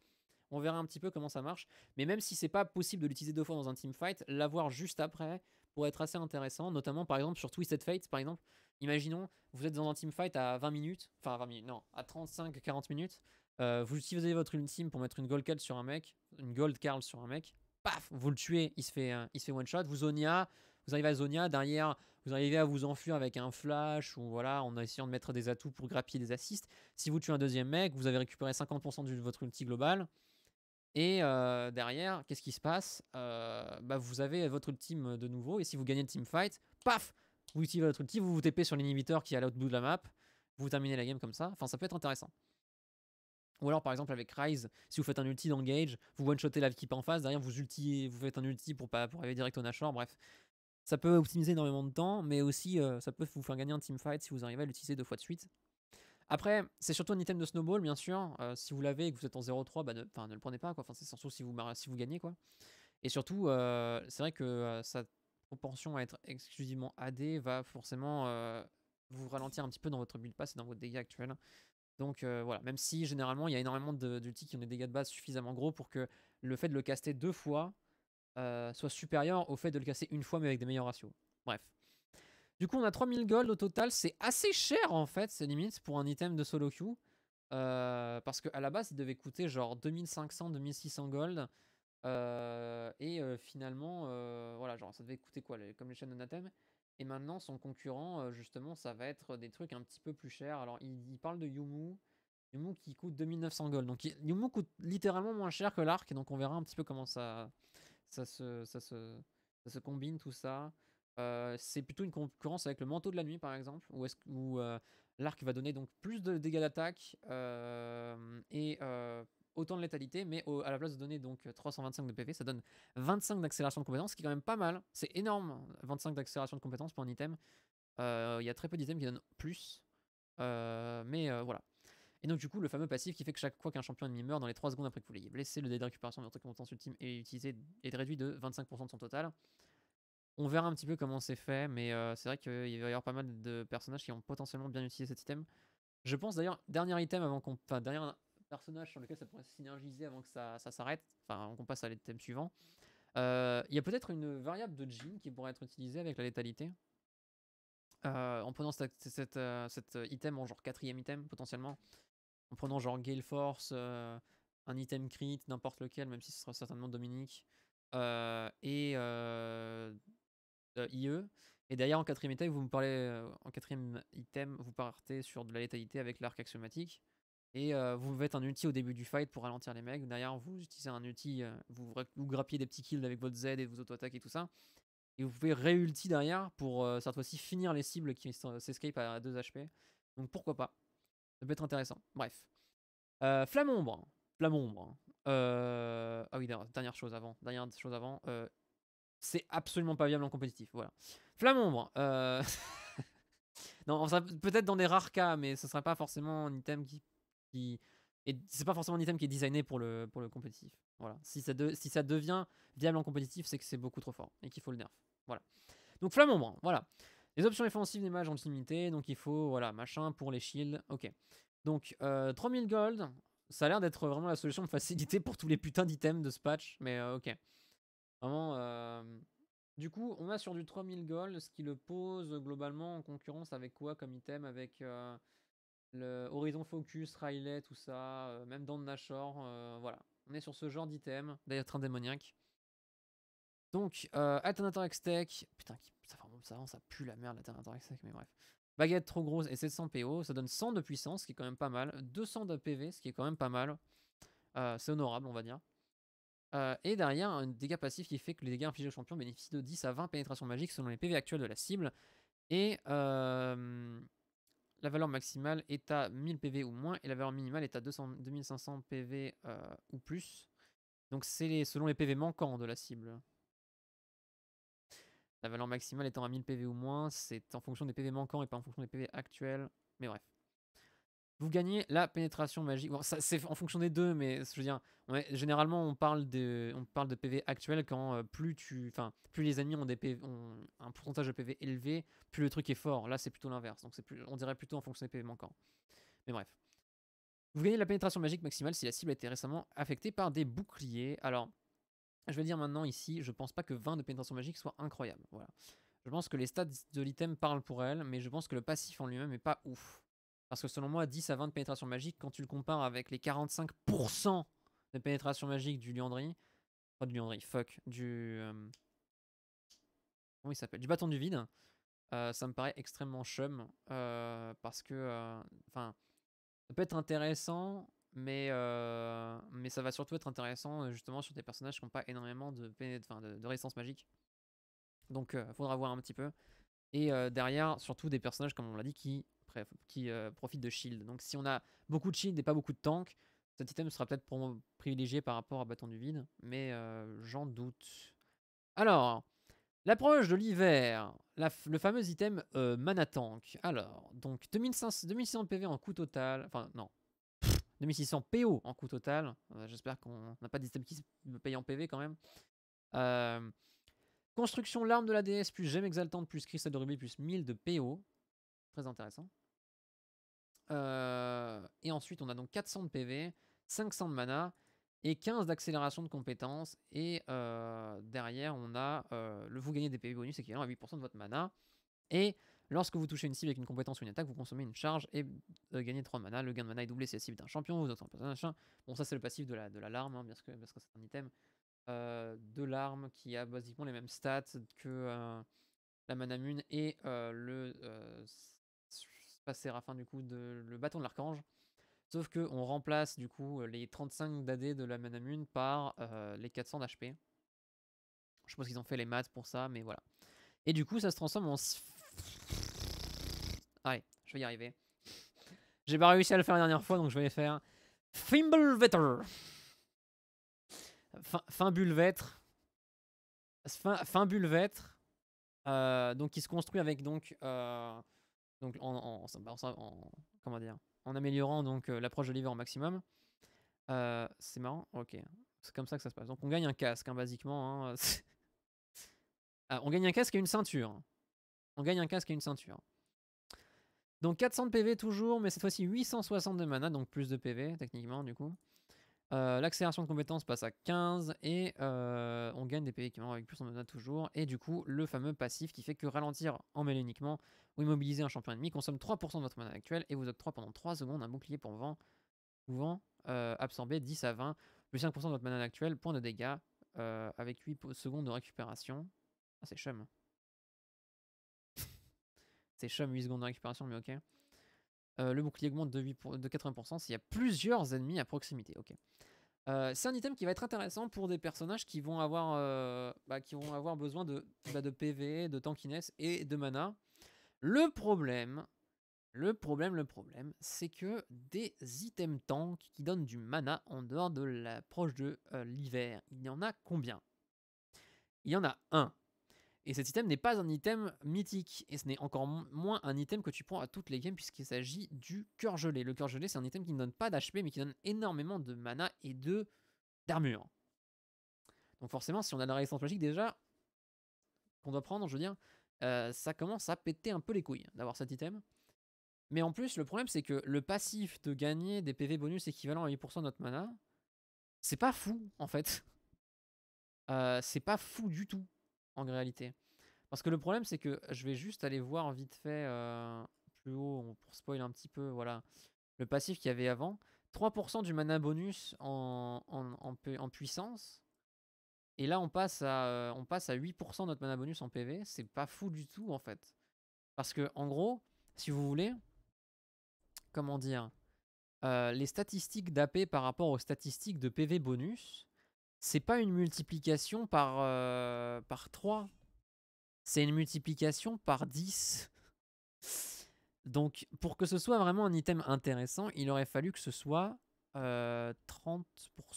On verra un petit peu comment ça marche, mais même si c'est pas possible de l'utiliser deux fois dans un team fight, l'avoir juste après pourrait être assez intéressant, notamment par exemple sur Twisted Fate par exemple, Imaginons, vous êtes dans un fight à 20 minutes, enfin 20 minutes, non, à 35-40 minutes. Euh, vous utilisez votre ultime pour mettre une gold card sur un mec, une gold card sur un mec. Paf, vous le tuez, il se fait, il fait one shot. Vous zonia, vous arrivez à zonia. Derrière, vous arrivez à vous enfuir avec un flash ou voilà, en essayant de mettre des atouts pour grappiller des assists. Si vous tuez un deuxième mec, vous avez récupéré 50% de votre ulti global. Et euh, derrière, qu'est-ce qui se passe euh, bah, Vous avez votre ultime de nouveau, et si vous gagnez le team fight, paf vous utilisez votre ulti, vous vous TP sur l'inhibiteur qui est à l'autre bout de la map, vous terminez la game comme ça. Enfin, ça peut être intéressant. Ou alors, par exemple, avec Rise, si vous faites un ulti d'engage, vous one-shotez la équipe en face, derrière vous ultiez, vous faites un ulti pour, pas, pour arriver direct au Nashor, bref. Ça peut optimiser énormément de temps, mais aussi euh, ça peut vous faire gagner un teamfight si vous arrivez à l'utiliser deux fois de suite. Après, c'est surtout un item de snowball, bien sûr. Euh, si vous l'avez et que vous êtes en 0-3, bah, ne, le prenez pas, quoi. Enfin, c'est surtout si vous, si vous gagnez, quoi. Et surtout, euh, c'est vrai que ça propension à être exclusivement AD va forcément euh, vous ralentir un petit peu dans votre build pass et dans votre dégâts actuels. Donc euh, voilà, même si généralement il y a énormément d'ultis qui ont des dégâts de base suffisamment gros pour que le fait de le caster deux fois euh, soit supérieur au fait de le casser une fois mais avec des meilleurs ratios. Bref. Du coup on a 3000 gold au total, c'est assez cher en fait, c'est limite pour un item de solo queue. parce qu'à la base il devait coûter genre 2500-2600 gold. Euh, et finalement, voilà, genre ça devait coûter quoi, comme les chaînes Anathème. Et maintenant, son concurrent, justement, ça va être des trucs un petit peu plus chers. Alors, il, parle de Yumu. Yumu qui coûte 2900 gold. Donc, Yumu coûte littéralement moins cher que l'arc. Donc, on verra un petit peu comment ça, ça, se, ça, se, ça se combine, tout ça. Euh, c'est plutôt une concurrence avec le manteau de la nuit, par exemple, où, où l'arc va donner donc plus de dégâts d'attaque et autant de létalité, mais à la place de donner donc 325 euh, de PV, ça donne 25 d'accélération de compétences, ce qui est quand même pas mal. C'est énorme, 25 d'accélération de compétences pour un item. Euh, il y a très peu d'items qui donnent plus, euh, mais voilà. Et donc du coup, le fameux passif qui fait que chaque fois qu'un champion ennemi meurt dans les 3 secondes après que vous l'ayez blessé, le délai de récupération de votre compétence ultime est utilisé est réduit de 25% de son total. On verra un petit peu comment c'est fait, mais c'est vrai qu'il va y avoir pas mal de personnages qui ont potentiellement bien utilisé cet item. Je pense d'ailleurs, dernier item avant qu'on... Enfin, dernier personnage sur lequel ça pourrait synergiser avant que ça, s'arrête, enfin qu'on passe à l'item suivant. Euh, il y a peut-être une variable de Jin qui pourrait être utilisée avec la létalité. Euh, en prenant euh, cet item en genre quatrième item potentiellement. En prenant genre Gale Force, un item crit, n'importe lequel, même si ce sera certainement Dominique. et IE. Et d'ailleurs en quatrième item, vous me parlez, en quatrième item, vous partez sur de la létalité avec l'arc axiomatique. Et euh, vous faites un ulti au début du fight pour ralentir les mecs. Derrière, vous utilisez un ulti, euh, vous, vous, grappiez des petits kills avec votre Z et vous auto-attaquez et tout ça. Et vous pouvez ré derrière pour euh, cette fois-ci finir les cibles qui s'escape à 2 HP. Donc pourquoi pas Ça peut être intéressant. Bref. Flamme ombre. Flamme ombre. ah oui, dernière chose avant. Dernière chose avant. c'est absolument pas viable en compétitif. Voilà. ombre. non, peut-être dans des rares cas, mais ce ne serait pas forcément un item qui et c'est pas forcément un item qui est designé pour le, pour le compétitif. Voilà. Si ça, de, si ça devient viable en compétitif, c'est que c'est beaucoup trop fort et qu'il faut le nerf. Voilà. Donc flamme voilà. Les options offensives des mages ont limité, donc il faut, voilà, machin pour les shields. Ok. Donc 3000 euh, gold, ça a l'air d'être vraiment la solution de facilité pour tous les putains d'items de ce patch, mais euh, ok. Vraiment. Euh, du coup, on a sur du 3000 gold, ce qui le pose globalement en concurrence avec quoi comme item Avec. Horizon Focus, Riley, tout ça, euh, même dans Nashor, euh, voilà. On est sur ce genre d'item, d'ailleurs train démoniaque. Donc, euh, Alternator x putain, ça, pue la merde, l'Alternator x mais bref. Baguette trop grosse et 700 PO, ça donne 100 de puissance, ce qui est quand même pas mal. 200 de PV, ce qui est quand même pas mal. Euh, c'est honorable, on va dire. et derrière, un dégât passif qui fait que les dégâts infligés aux champions bénéficient de 10 à 20 pénétrations magiques selon les PV actuels de la cible. Et euh, la valeur maximale est à 1000 PV ou moins et la valeur minimale est à 200, 2500 PV ou plus. Donc c'est selon les PV manquants de la cible. La valeur maximale étant à 1000 PV ou moins, c'est en fonction des PV manquants et pas en fonction des PV actuels. Mais bref. Vous gagnez la pénétration magique. Ça c'est en fonction des deux, mais je veux dire, généralement on parle, de, on parle de PV actuel quand euh, plus tu, plus les ennemis ont des PV, un pourcentage de PV élevé, plus le truc est fort. Là, c'est plutôt l'inverse. Donc, c'est plus, on dirait plutôt en fonction des PV manquants. Mais bref. Vous gagnez la pénétration magique maximale si la cible a été récemment affectée par des boucliers. Alors, je vais dire maintenant ici, je pense pas que 20 de pénétration magique soit incroyable. Voilà. Je pense que les stats de l'item parlent pour elle, mais je pense que le passif en lui-même est pas ouf. Parce que selon moi, 10 à 20 de pénétration magique, quand tu le compares avec les 45% de pénétration magique du Liandry, pas du Liandry, fuck, du. Euh, comment il s'appelle Du bâton du vide, euh, ça me paraît extrêmement chum. Euh, parce que. Enfin, ça peut être intéressant, mais, mais ça va surtout être intéressant justement sur des personnages qui n'ont pas énormément de, de, de, résistance magique. Donc, il faudra voir un petit peu. Et derrière, surtout des personnages, comme on l'a dit, qui qui euh, profite de shield. Donc si on a beaucoup de shield et pas beaucoup de tank, cet item sera peut-être privilégié par rapport à Bâton du Vide, mais euh, j'en doute. Alors, l'approche de l'hiver, le fameux item euh, Mana Tank. Alors, donc 2500, 2600 PV en coût total, enfin non, 2600 PO en coût total. J'espère qu'on n'a pas d'item qui me paye en PV quand même. construction l'arme de la déesse plus gemme exaltante plus cristal de rubis plus 1000 de PO. Très intéressant. Euh, et ensuite, on a donc 400 de PV, 500 de mana et 15 d'accélération de compétences. Et euh, derrière, on a euh, le vous gagnez des PV bonus équivalent à 8% de votre mana. Et lorsque vous touchez une cible avec une compétence ou une attaque, vous consommez une charge et gagnez 3 mana. Le gain de mana est doublé si la cible d'un champion, vous êtes un Bon, ça, c'est le passif de la, de larme, parce hein, que c'est un item de l'arme qui a basiquement les mêmes stats que la mana mune et le à fin du coup, de, le bâton de l'archange. Sauf que on remplace du coup euh, les 35 d'AD de la Manamune par euh, les 400 d'HP. Je pense qu'ils ont fait les maths pour ça, mais voilà. Et du coup, ça se transforme en... Allez, je vais y arriver. J'ai pas réussi à le faire la dernière fois, donc je vais faire. fin Fin, fin, fin, euh, donc, il se construit avec donc donc bah, en, comment dire, en améliorant donc euh, l'approche de l'hiver au maximum. Euh, c'est marrant, ok. C'est comme ça que ça se passe. Donc on gagne un casque, hein, basiquement. Hein, ah, on gagne un casque et une ceinture. On gagne un casque et une ceinture. Donc 400 de PV toujours, mais cette fois-ci 860 de mana, donc plus de PV techniquement du coup. Euh, l'accélération de compétences passe à 15 et euh, on gagne des pays qui avec plus, en mana toujours. Et du coup, le fameux passif qui fait que ralentir en mêlée uniquement ou immobiliser un champion ennemi consomme 3% de votre mana actuelle et vous octroie pendant 3 secondes un bouclier pour vent, pouvant euh, absorber 10 à 20 plus 5% de votre mana actuelle, point de dégâts, euh, avec 8 secondes de récupération. Ah, c'est chum. c'est chum, 8 secondes de récupération, mais ok. Euh, le bouclier augmente de, pour, de 80% s'il y a plusieurs ennemis à proximité. Ok. Euh, c'est un item qui va être intéressant pour des personnages qui vont avoir, euh, bah, qui vont avoir besoin de, bah, de PV, de tankiness et de mana. Le problème, le problème, le problème, c'est que des items tank qui donnent du mana en dehors de l'approche de l'hiver, il y en a combien Il y en a un. Et cet item n'est pas un item mythique, et ce n'est encore moins un item que tu prends à toutes les games puisqu'il s'agit du cœur gelé. Le cœur gelé, c'est un item qui ne donne pas d'HP, mais qui donne énormément de mana et de d'armure. Donc forcément, si on a la résistance magique déjà, qu'on doit prendre, je veux dire, euh, ça commence à péter un peu les couilles hein, d'avoir cet item. Mais en plus, le problème, c'est que le passif de gagner des PV bonus équivalent à 8% de notre mana, c'est pas fou, en fait. Euh, c'est pas fou du tout en réalité. Parce que le problème, c'est que je vais juste aller voir vite fait euh, plus haut pour spoiler un petit peu, voilà, le passif qu'il y avait avant. 3% du mana bonus en, en, puissance. Et là, on passe à, euh, on passe à 8% de notre mana bonus en PV. C'est pas fou du tout, en fait. Parce que, en gros, si vous voulez, comment dire, euh, les statistiques d'AP par rapport aux statistiques de PV bonus, c'est pas une multiplication par, euh, par 3. C'est une multiplication par 10. Donc, pour que ce soit vraiment un item intéressant, il aurait fallu que ce soit 30%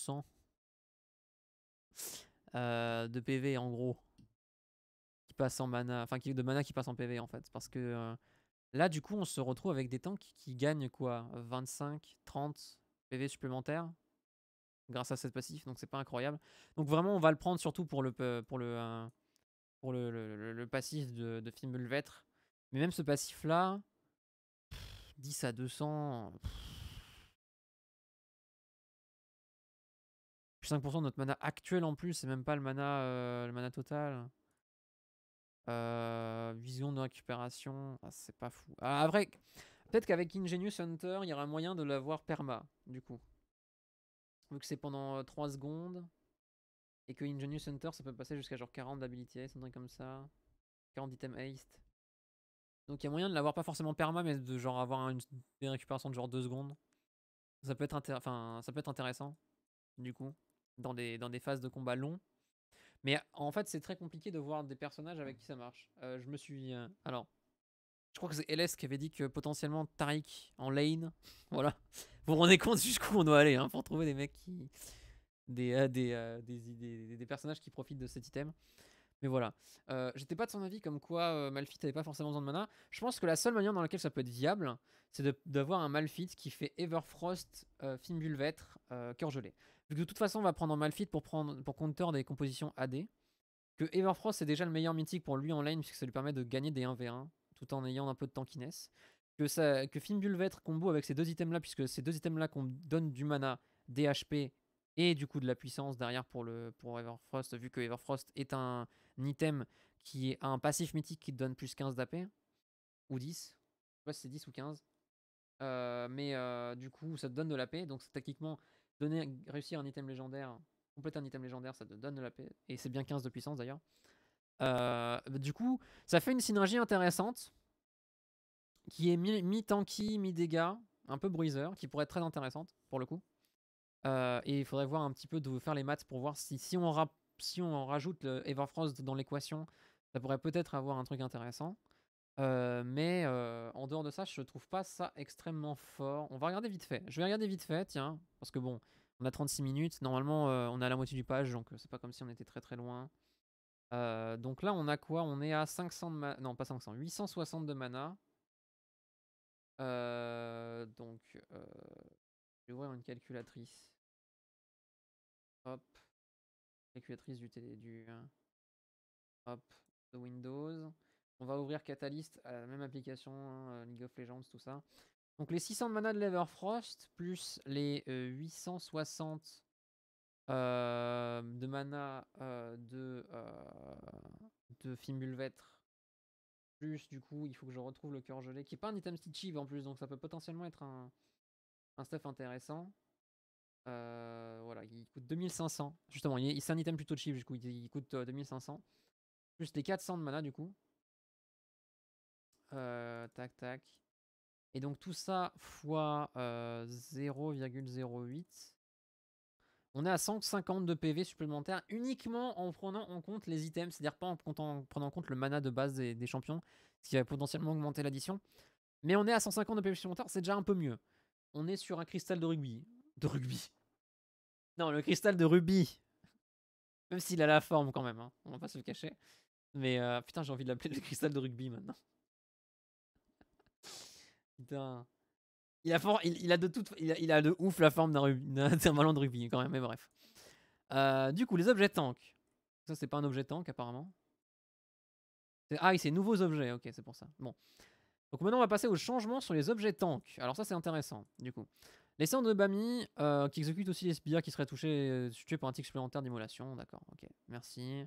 euh, euh, de PV, en gros. Qui passe en mana. Enfin, de mana qui passe en PV, en fait. Parce que là, du coup, on se retrouve avec des tanks qui gagnent, quoi 25, 30 PV supplémentaires grâce à cette passif, donc c'est pas incroyable. Donc vraiment, on va le prendre surtout pour le, euh, pour le, euh, pour le, le, passif de, de Mais même ce passif-là, 10 à 200... 5% de notre mana actuel en plus, c'est même pas le mana, euh, le mana total. vision de récupération, ah, c'est pas fou. Ah, vrai peut-être qu'avec Ingenious Hunter, il y aura un moyen de l'avoir perma, du coup. Vu que c'est pendant 3 euh, secondes. Et que Ingenious Hunter, ça peut passer jusqu'à genre 40 d'habilité, un truc comme ça. 40 items haste. Donc il y a moyen de l'avoir pas forcément perma, mais de genre avoir une, récupération de genre 2 secondes. Ça peut, être enfin, ça peut être intéressant, du coup, dans des, dans des phases de combat longs. Mais en fait, c'est très compliqué de voir des personnages avec qui ça marche. Euh, je me suis. Euh, alors, crois que c'est LS qui avait dit que potentiellement Tariq en lane. voilà. Vous vous rendez compte jusqu'où on doit aller hein, pour trouver des mecs qui. Euh, euh, des, des, des, personnages qui profitent de cet item. Mais voilà. Euh, j'étais pas de son avis comme quoi Malfit n'avait pas forcément besoin de mana. Je pense que la seule manière dans laquelle ça peut être viable, c'est d'avoir un Malphite qui fait Everfrost, Fimbulvetre, Cœur Gelé. Vu de toute façon, on va prendre un Malphite pour, prendre, pour counter des compositions AD. Que Everfrost, c'est déjà le meilleur mythique pour lui en lane, puisque ça lui permet de gagner des 1v1 tout en ayant un peu de tankiness. Que, ça, que va être combo avec ces deux items-là, puisque ces deux items-là qu'on donne du mana, des HP et du coup de la puissance derrière pour, le, pour Everfrost, vu que Everfrost est un, item qui a un passif mythique qui donne plus 15 d'AP, ou 10, je sais c'est 10 ou 15, euh, mais euh, du coup ça te donne de l'AP, donc c'est tactiquement donner, réussir un item légendaire, compléter un item légendaire, ça te donne de l'AP, et c'est bien 15 de puissance d'ailleurs. Euh, du coup, ça fait une synergie intéressante qui est mi-tanky, mi tanky mi dégâts un peu bruiseur, qui pourrait être très intéressante pour le coup. Euh, et il faudrait voir un petit peu de faire les maths pour voir si, si, on, on rajoute le Everfrost dans l'équation, ça pourrait peut-être avoir un truc intéressant. Euh, mais en dehors de ça, je trouve pas ça extrêmement fort. On va regarder vite fait. Je vais regarder vite fait, tiens, parce que bon, on a 36 minutes. Normalement, on a la moitié du page, donc c'est pas comme si on était très très loin. Euh, donc là, on a quoi On est à 500 de mana. Non, pas 500, 860 de mana. donc, euh, je vais ouvrir une calculatrice. Hop. Calculatrice du télé. Du, hein. hop. De Windows. On va ouvrir Catalyst, à la même application, hein, League of Legends, tout ça. Donc les 600 de mana de Leverfrost, plus les 860 euh, euh, de mana euh, de, euh, de Plus, du coup, il faut que je retrouve le cœur gelé, qui est pas un item Stitchive en plus, donc ça peut potentiellement être un, un stuff intéressant. voilà, il coûte 2500. Justement, il, c'est un item plutôt cheap, du coup, il, coûte 2500. Plus les 400 de mana, du coup. tac, tac. Et donc tout ça fois 0,08 on est à 150 de PV supplémentaires uniquement en prenant en compte les items, c'est-à-dire pas en, prenant en compte le mana de base des, champions, ce qui va potentiellement augmenter l'addition. Mais on est à 150 de PV supplémentaires, c'est déjà un peu mieux. On est sur un cristal de rugby. De rugby. Non, le cristal de rugby. Même s'il a la forme quand même, hein. on va pas se le cacher. Mais euh, putain, j'ai envie de l'appeler le cristal de rugby maintenant. putain. Il a, il, a de toute... il, a, de ouf la forme d'un ballon de rugby quand même, mais bref. Euh, du coup, les objets tank. Ça, c'est pas un objet tank apparemment. Ah, c'est nouveaux objets, ok, c'est pour ça. Bon. Donc maintenant, on va passer aux changements sur les objets tank. Alors ça, c'est intéressant, du coup. Les de Bami, euh, qui exécute aussi les sbires qui seraient touchés, euh, tués par un tic supplémentaire d'immolation. D'accord, ok. Merci.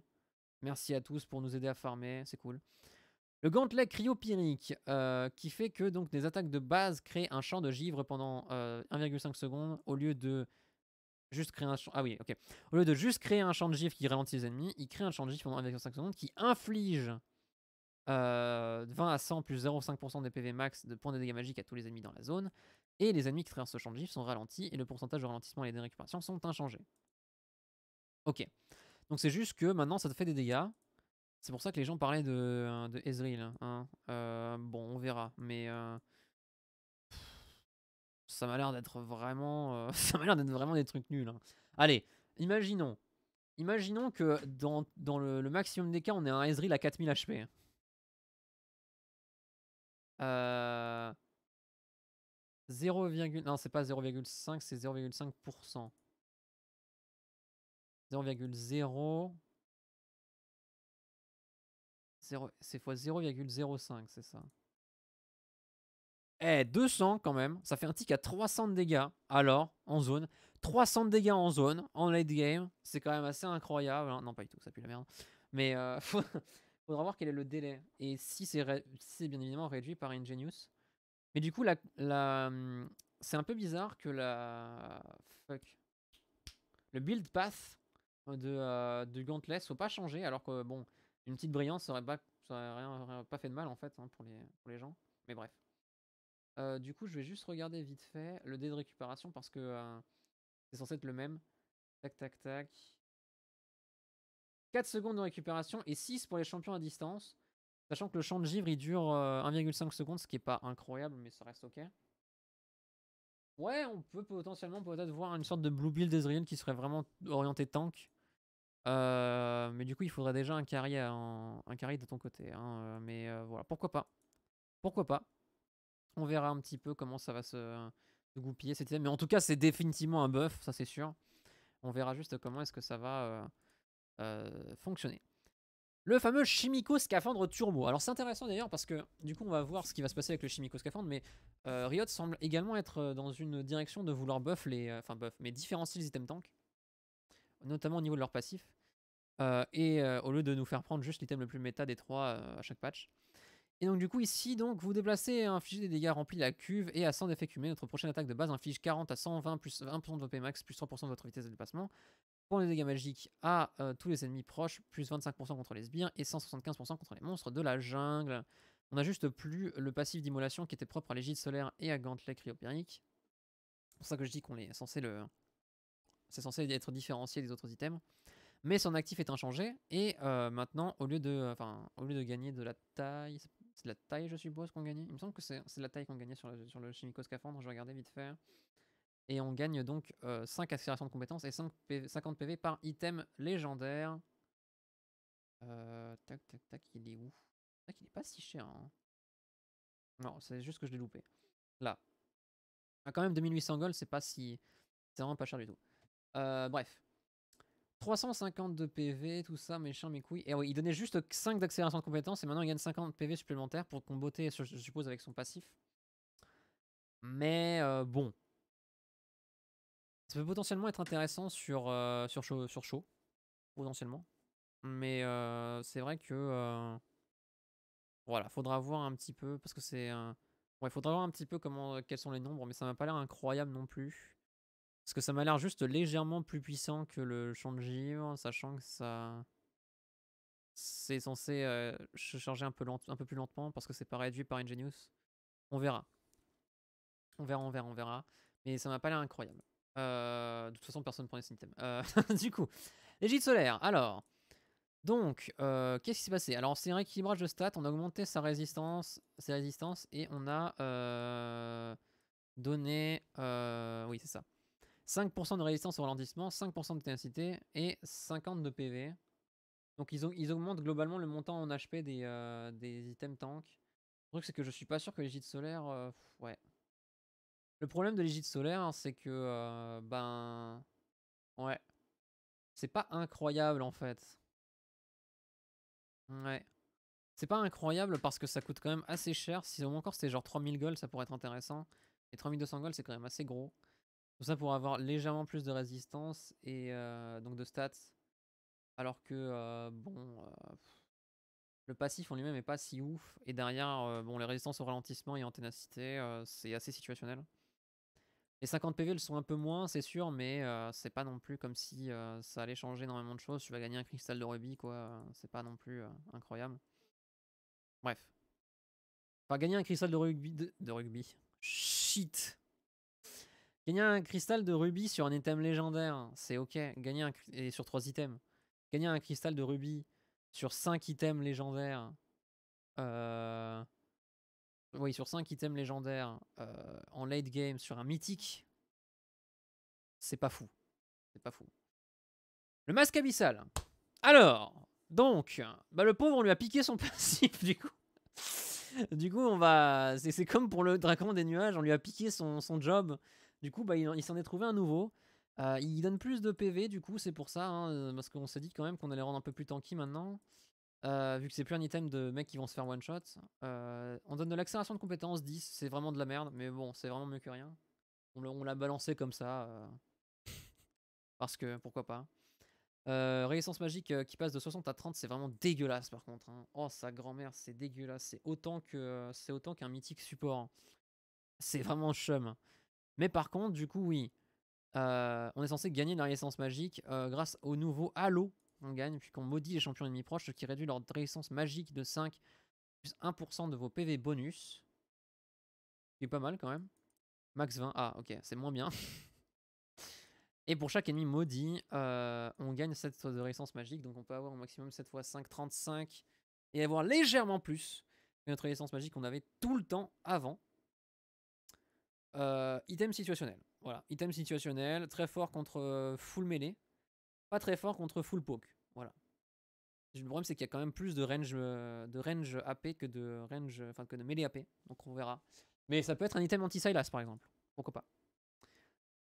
Merci à tous pour nous aider à farmer, c'est cool. Le gantelet cryopyrique, euh, qui fait que donc des attaques de base créent un champ de givre pendant 1,5 euh, secondes au lieu de juste créer un champ. Ah oui, ok. Au lieu de juste créer un champ de givre qui ralentit les ennemis, il crée un champ de givre pendant 1,5 secondes qui inflige 20 euh, à 100 plus 0,5% des PV max de points de dégâts magiques à tous les ennemis dans la zone. Et les ennemis qui créent ce champ de givre sont ralentis et le pourcentage de ralentissement et les récupérations sont inchangés. Ok. Donc c'est juste que maintenant ça te fait des dégâts c'est pour ça que les gens parlaient de, euh, de Ezreal. Hein, hein. Euh, bon, on verra. Mais euh, ça m'a l'air d'être vraiment, ça m'a l'air d'être vraiment des trucs nuls. Hein. Allez, imaginons, imaginons que dans, dans le, maximum des cas, on est un Ezreal à 4000 HP. Euh, non, c'est pas 0,5, c'est 0,5%. 0,0 c'est fois 0,05, c'est ça. Eh, 200 quand même. Ça fait un tick à 300 de dégâts. Alors, en zone. 300 de dégâts en zone, en late game. C'est quand même assez incroyable. Hein. Non, pas du tout, ça pue la merde. Mais euh, faudra voir quel est le délai. Et si c'est si bien évidemment réduit par Ingenious. Mais du coup, la, la hum, c'est un peu bizarre que la. Fuck. Le build path de, euh, de Gauntlet soit pas changé alors que, bon, une petite brillance, ça pas, fait de mal en fait hein, pour, les, gens. Mais bref. Euh, du coup, je vais juste regarder vite fait le dé de récupération parce que euh, c'est censé être le même. Tac, tac, tac. 4 secondes de récupération et 6 pour les champions à distance. Sachant que le champ de givre, il dure 1,5 euh, secondes, ce qui est pas incroyable, mais ça reste ok. Ouais, on peut potentiellement peut-être voir une sorte de Blue Build Ezreal qui serait vraiment orienté tank. Euh, mais du coup, il faudrait déjà un carry, un, carry de ton côté. Hein, euh, mais euh, voilà, pourquoi pas Pourquoi pas On verra un petit peu comment ça va se, se goupiller Mais en tout cas, c'est définitivement un buff, ça c'est sûr. On verra juste comment est-ce que ça va fonctionner. Le fameux Chimico Scaphandre Turbo. Alors c'est intéressant d'ailleurs parce que du coup on va voir ce qui va se passer avec le Chimico Scaphandre, mais Riot semble également être dans une direction de vouloir buff les... Enfin buff, mais différencier les items tank notamment au niveau de leur passif. Euh, et euh, au lieu de nous faire prendre juste l'item le plus méta des trois euh, à chaque patch. Et donc du coup ici, donc vous déplacez, infligez des dégâts remplis la cuve et à 100 d'effets cumés, notre prochaine attaque de base inflige 40 à 120 plus 1% de vos PMAX, plus 3% de votre vitesse de déplacement. Pour les dégâts magiques à tous les ennemis proches, plus 25% contre les sbires et 175% contre les monstres de la jungle. On a juste plus le passif d'immolation qui était propre à l'égide solaire et à Gantlet cryopérique. C'est pour ça que je dis qu'on est censé le, c'est censé être différencié des autres items. Mais son actif est inchangé. Et euh, maintenant, au lieu, de, enfin, au lieu de gagner de la taille, c'est de la taille, je suppose, qu'on gagnait. Il me semble que c'est de la taille qu'on gagnait sur, le chimico scaphandre. Je vais regarder vite fait. Et on gagne donc 5 euh, accélérations de compétences et 5 50 PV par item légendaire. Euh, tac, tac, tac, il est où Tac, il est pas si cher. Hein. Non, c'est juste que je l'ai loupé. Là. Ah, quand même, 2800 gold, c'est pas si. C'est vraiment pas cher du tout. Euh, bref. de PV, tout ça, méchant, mes couilles. Et oui, il donnait juste 5 d'accélération de compétences et maintenant il gagne 50 PV supplémentaires pour comboter, je suppose, avec son passif. Mais euh, bon. Ça peut potentiellement être intéressant sur, euh, sur, show, sur potentiellement. Mais euh, c'est vrai que. voilà, faudra voir un petit peu, parce que c'est. Ouais, faudra voir un petit peu comment, quels sont les nombres, mais ça m'a pas l'air incroyable non plus. Parce que ça m'a l'air juste légèrement plus puissant que le champ de givre, sachant que ça. C'est censé se charger un peu, un peu plus lentement parce que c'est pas réduit par Ingenious. On verra. On verra, on verra, on verra. Mais ça m'a pas l'air incroyable. de toute façon, personne ne prend les items. du coup, l'égide solaire. Alors, donc, qu'est-ce qui s'est passé Alors, c'est un rééquilibrage de stats, on a augmenté sa résistance, et on a donné... oui, c'est ça. 5% de résistance au ralentissement, 5% de ténacité et 50 de PV. Donc ils, augmentent globalement le montant en HP euh, des, items tank. Le truc c'est que je suis pas sûr que l'égide solaire... solaires... Euh, ouais. Le problème de l'égide solaire hein, c'est que... Euh, ben... Ouais. C'est pas incroyable en fait. Ouais. C'est pas incroyable parce que ça coûte quand même assez cher. Si au moins encore c'était genre 3000 gold ça pourrait être intéressant. Et 3200 gold c'est quand même assez gros. Tout ça pour avoir légèrement plus de résistance et donc de stats. Alors que, bon, le passif en lui-même est pas si ouf. Et derrière, bon, les résistances au ralentissement et en ténacité, c'est assez situationnel. Les 50 PV le sont un peu moins, c'est sûr, mais c'est pas non plus comme si ça allait changer énormément de choses. Tu vas gagner un cristal de rugby quoi. C'est pas non plus incroyable. Bref. Enfin, gagner un cristal de rugby. de rugby. Shit! Gagner un cristal de rubis sur un item légendaire, c'est ok. Gagner un et sur trois items. Gagner un cristal de rubis sur 5 items légendaires. Euh, oui, sur 5 items légendaires euh, en late game sur un mythique. C'est pas fou. C'est pas fou. Le masque abyssal. Alors, donc, bah le pauvre, on lui a piqué son principe, du coup. du coup, on va. C'est comme pour le dragon des nuages, on lui a piqué son, son job. Du coup, bah, il, s'en est trouvé un nouveau. Euh, il donne plus de PV, du coup, c'est pour ça, hein, euh, parce qu'on s'est dit quand même qu'on allait rendre un peu plus tanky maintenant. Euh, vu que c'est plus un item de mecs qui vont se faire one shot. on donne de l'accélération de compétences 10, c'est vraiment de la merde, mais bon, c'est vraiment mieux que rien. On l'a balancé comme ça. parce que pourquoi pas. réessence magique qui passe de 60 à 30, c'est vraiment dégueulasse par contre. Hein. Oh sa grand-mère, c'est dégueulasse. C'est autant que c'est autant qu'un mythique support. Hein. C'est vraiment chum. Mais par contre, du coup, oui, euh, on est censé gagner de la licence magique euh, grâce au nouveau Halo. On gagne puisqu'on maudit les champions ennemis proches, ce qui réduit leur résistance magique de 5 plus 1% de vos PV bonus. C'est pas mal quand même. Max 20. Ah, ok, c'est moins bien. Et pour chaque ennemi maudit, euh, on gagne cette de magique. Donc on peut avoir au maximum 7 fois 5, 35. Et avoir légèrement plus que notre résistance magique qu'on avait tout le temps avant. Euh, item situationnel. Voilà, item situationnel, très fort contre euh, full melee, pas très fort contre full poke. Voilà. Le problème c'est qu'il y a quand même plus de range, euh, de range AP que de range, enfin que de melee AP, donc on verra. Mais ça peut être un item anti-silas par exemple, pourquoi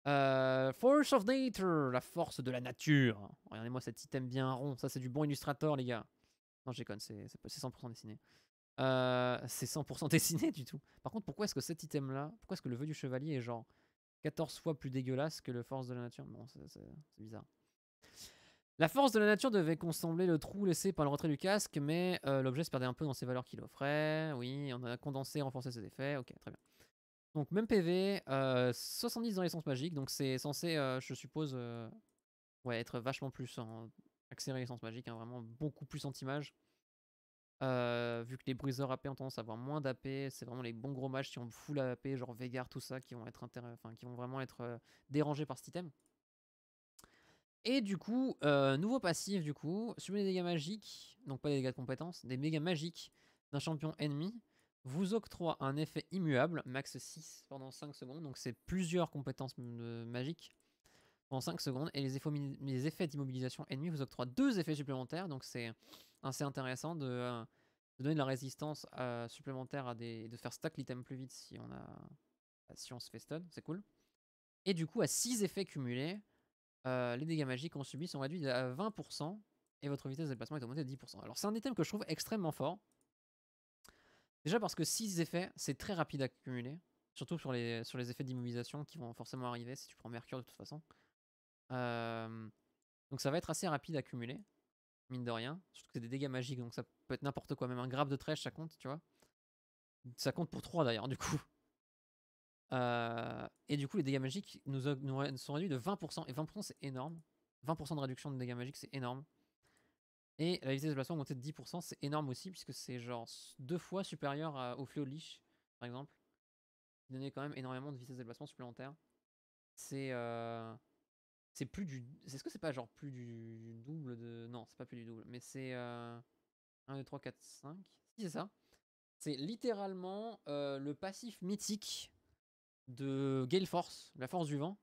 pas. Force of Nature, la force de la nature. Regardez-moi cet item bien rond, ça c'est du bon illustrator les gars. Non, j'éconne, con, c'est 100% dessiné. Euh, c'est 100% dessiné du tout. Par contre, pourquoi est-ce que cet item-là, pourquoi est-ce que le vœu du chevalier est genre 14 fois plus dégueulasse que le force de la nature Non, c'est bizarre. La force de la nature devait consommer le trou laissé par le retrait du casque, mais euh, l'objet se perdait un peu dans ses valeurs qu'il offrait. Oui, on a condensé, et renforcé ses effets. Ok, très bien. Donc même PV, 70 euh, dans l'essence magique, donc c'est censé, je suppose, ouais, être vachement plus en accéléré l'essence magique, hein, vraiment beaucoup plus en image. Euh, vu que les briseurs AP ont tendance à avoir moins d'AP, c'est vraiment les bons gros matchs si on fout la AP, genre Vegar, tout ça, qui vont, être qui vont vraiment être euh, dérangés par cet item. Et du coup, euh, nouveau passif du coup, subir des dégâts magiques, donc pas des dégâts de compétences des méga magiques d'un champion ennemi, vous octroie un effet immuable, max 6 pendant 5 secondes, donc c'est plusieurs compétences magiques pendant 5 secondes, et les effets, les effets d'immobilisation ennemi vous octroient deux effets supplémentaires, donc c'est c'est intéressant euh, de, donner de la résistance euh, supplémentaire à des, de faire stack l'item plus vite si on, a, bah, si on se fait stun, c'est cool. Et du coup, à 6 effets cumulés, euh, les dégâts magiques qu'on subit sont réduits à 20% et votre vitesse de déplacement est augmentée de 10%. Alors c'est un item que je trouve extrêmement fort. Déjà parce que 6 effets, c'est très rapide à cumuler. Surtout sur les, sur les effets d'immobilisation qui vont forcément arriver si tu prends Mercure de toute façon. donc ça va être assez rapide à cumuler mine de rien. Surtout que c'est des dégâts magiques, donc ça peut être n'importe quoi. Même un grab de trèche, ça compte, tu vois. Ça compte pour 3 d'ailleurs, du coup. Euh, et du coup, les dégâts magiques nous, sont réduits de 20%. Et 20%, c'est énorme. 20% de réduction de dégâts magiques, c'est énorme. Et la vitesse de déplacement augmentée de 10%, c'est énorme aussi, puisque c'est genre deux fois supérieur au fléau de liche, par exemple. Il donnait quand même énormément de vitesse de déplacement supplémentaire. C'est. Euh, c'est plus du. Est-ce que c'est pas genre plus du double de. Non, c'est pas plus du double, mais c'est. 1, 2, 3, 4, 5. Si, c'est ça. C'est littéralement euh, le passif mythique de Gale Force, la force du vent,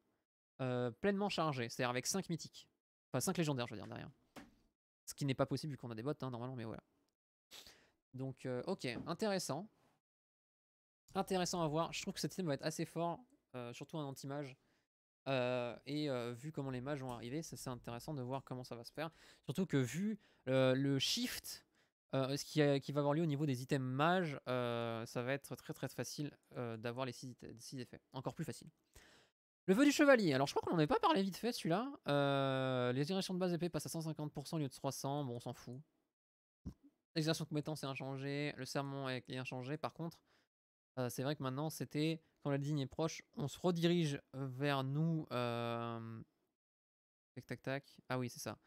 euh, pleinement chargé, c'est-à-dire avec 5 mythiques. Enfin, 5 légendaires, je veux dire, derrière. Ce qui n'est pas possible vu qu'on a des bottes, hein, normalement, mais voilà. Donc, euh, ok, intéressant. Intéressant à voir. Je trouve que cette scène va être assez fort, surtout en anti-mage. Euh, et euh, vu comment les mages vont arriver, c'est intéressant de voir comment ça va se faire. Surtout que vu euh, le shift ce qui, va avoir lieu au niveau des items mages, ça va être très très facile d'avoir les 6 effets. Encore plus facile. Le vœu du chevalier. Alors je crois qu'on n'en avait pas parlé vite fait celui-là. les directions de base épée passent à 150% au lieu de 300. Bon, on s'en fout. L'exercice de compétence est inchangé. Le serment est inchangé. Par contre, c'est vrai que maintenant c'était quand la ligne est proche, on se redirige vers nous. Euh, tac, tac, tac. Ah oui, c'est ça.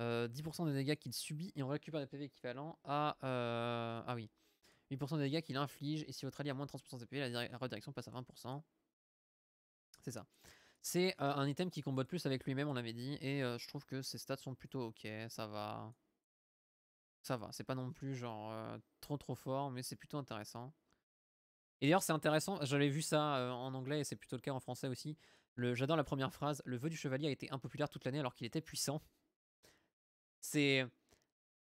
10% euh, des dégâts qu'il subit et on récupère des PV équivalents à... Euh, ah oui. 8% des dégâts qu'il inflige et si votre allié a moins de 30% de PV, la, redirection passe à 20%. C'est ça. C'est un item qui combatte plus avec lui-même, on l'avait dit, et je trouve que ses stats sont plutôt ok, ça va. Ça va, c'est pas non plus genre trop trop fort, mais c'est plutôt intéressant. Et d'ailleurs, c'est intéressant, j'avais vu ça euh, en anglais et c'est plutôt le cas en français aussi. J'adore la première phrase Le vœu du chevalier a été impopulaire toute l'année alors qu'il était puissant. C'est.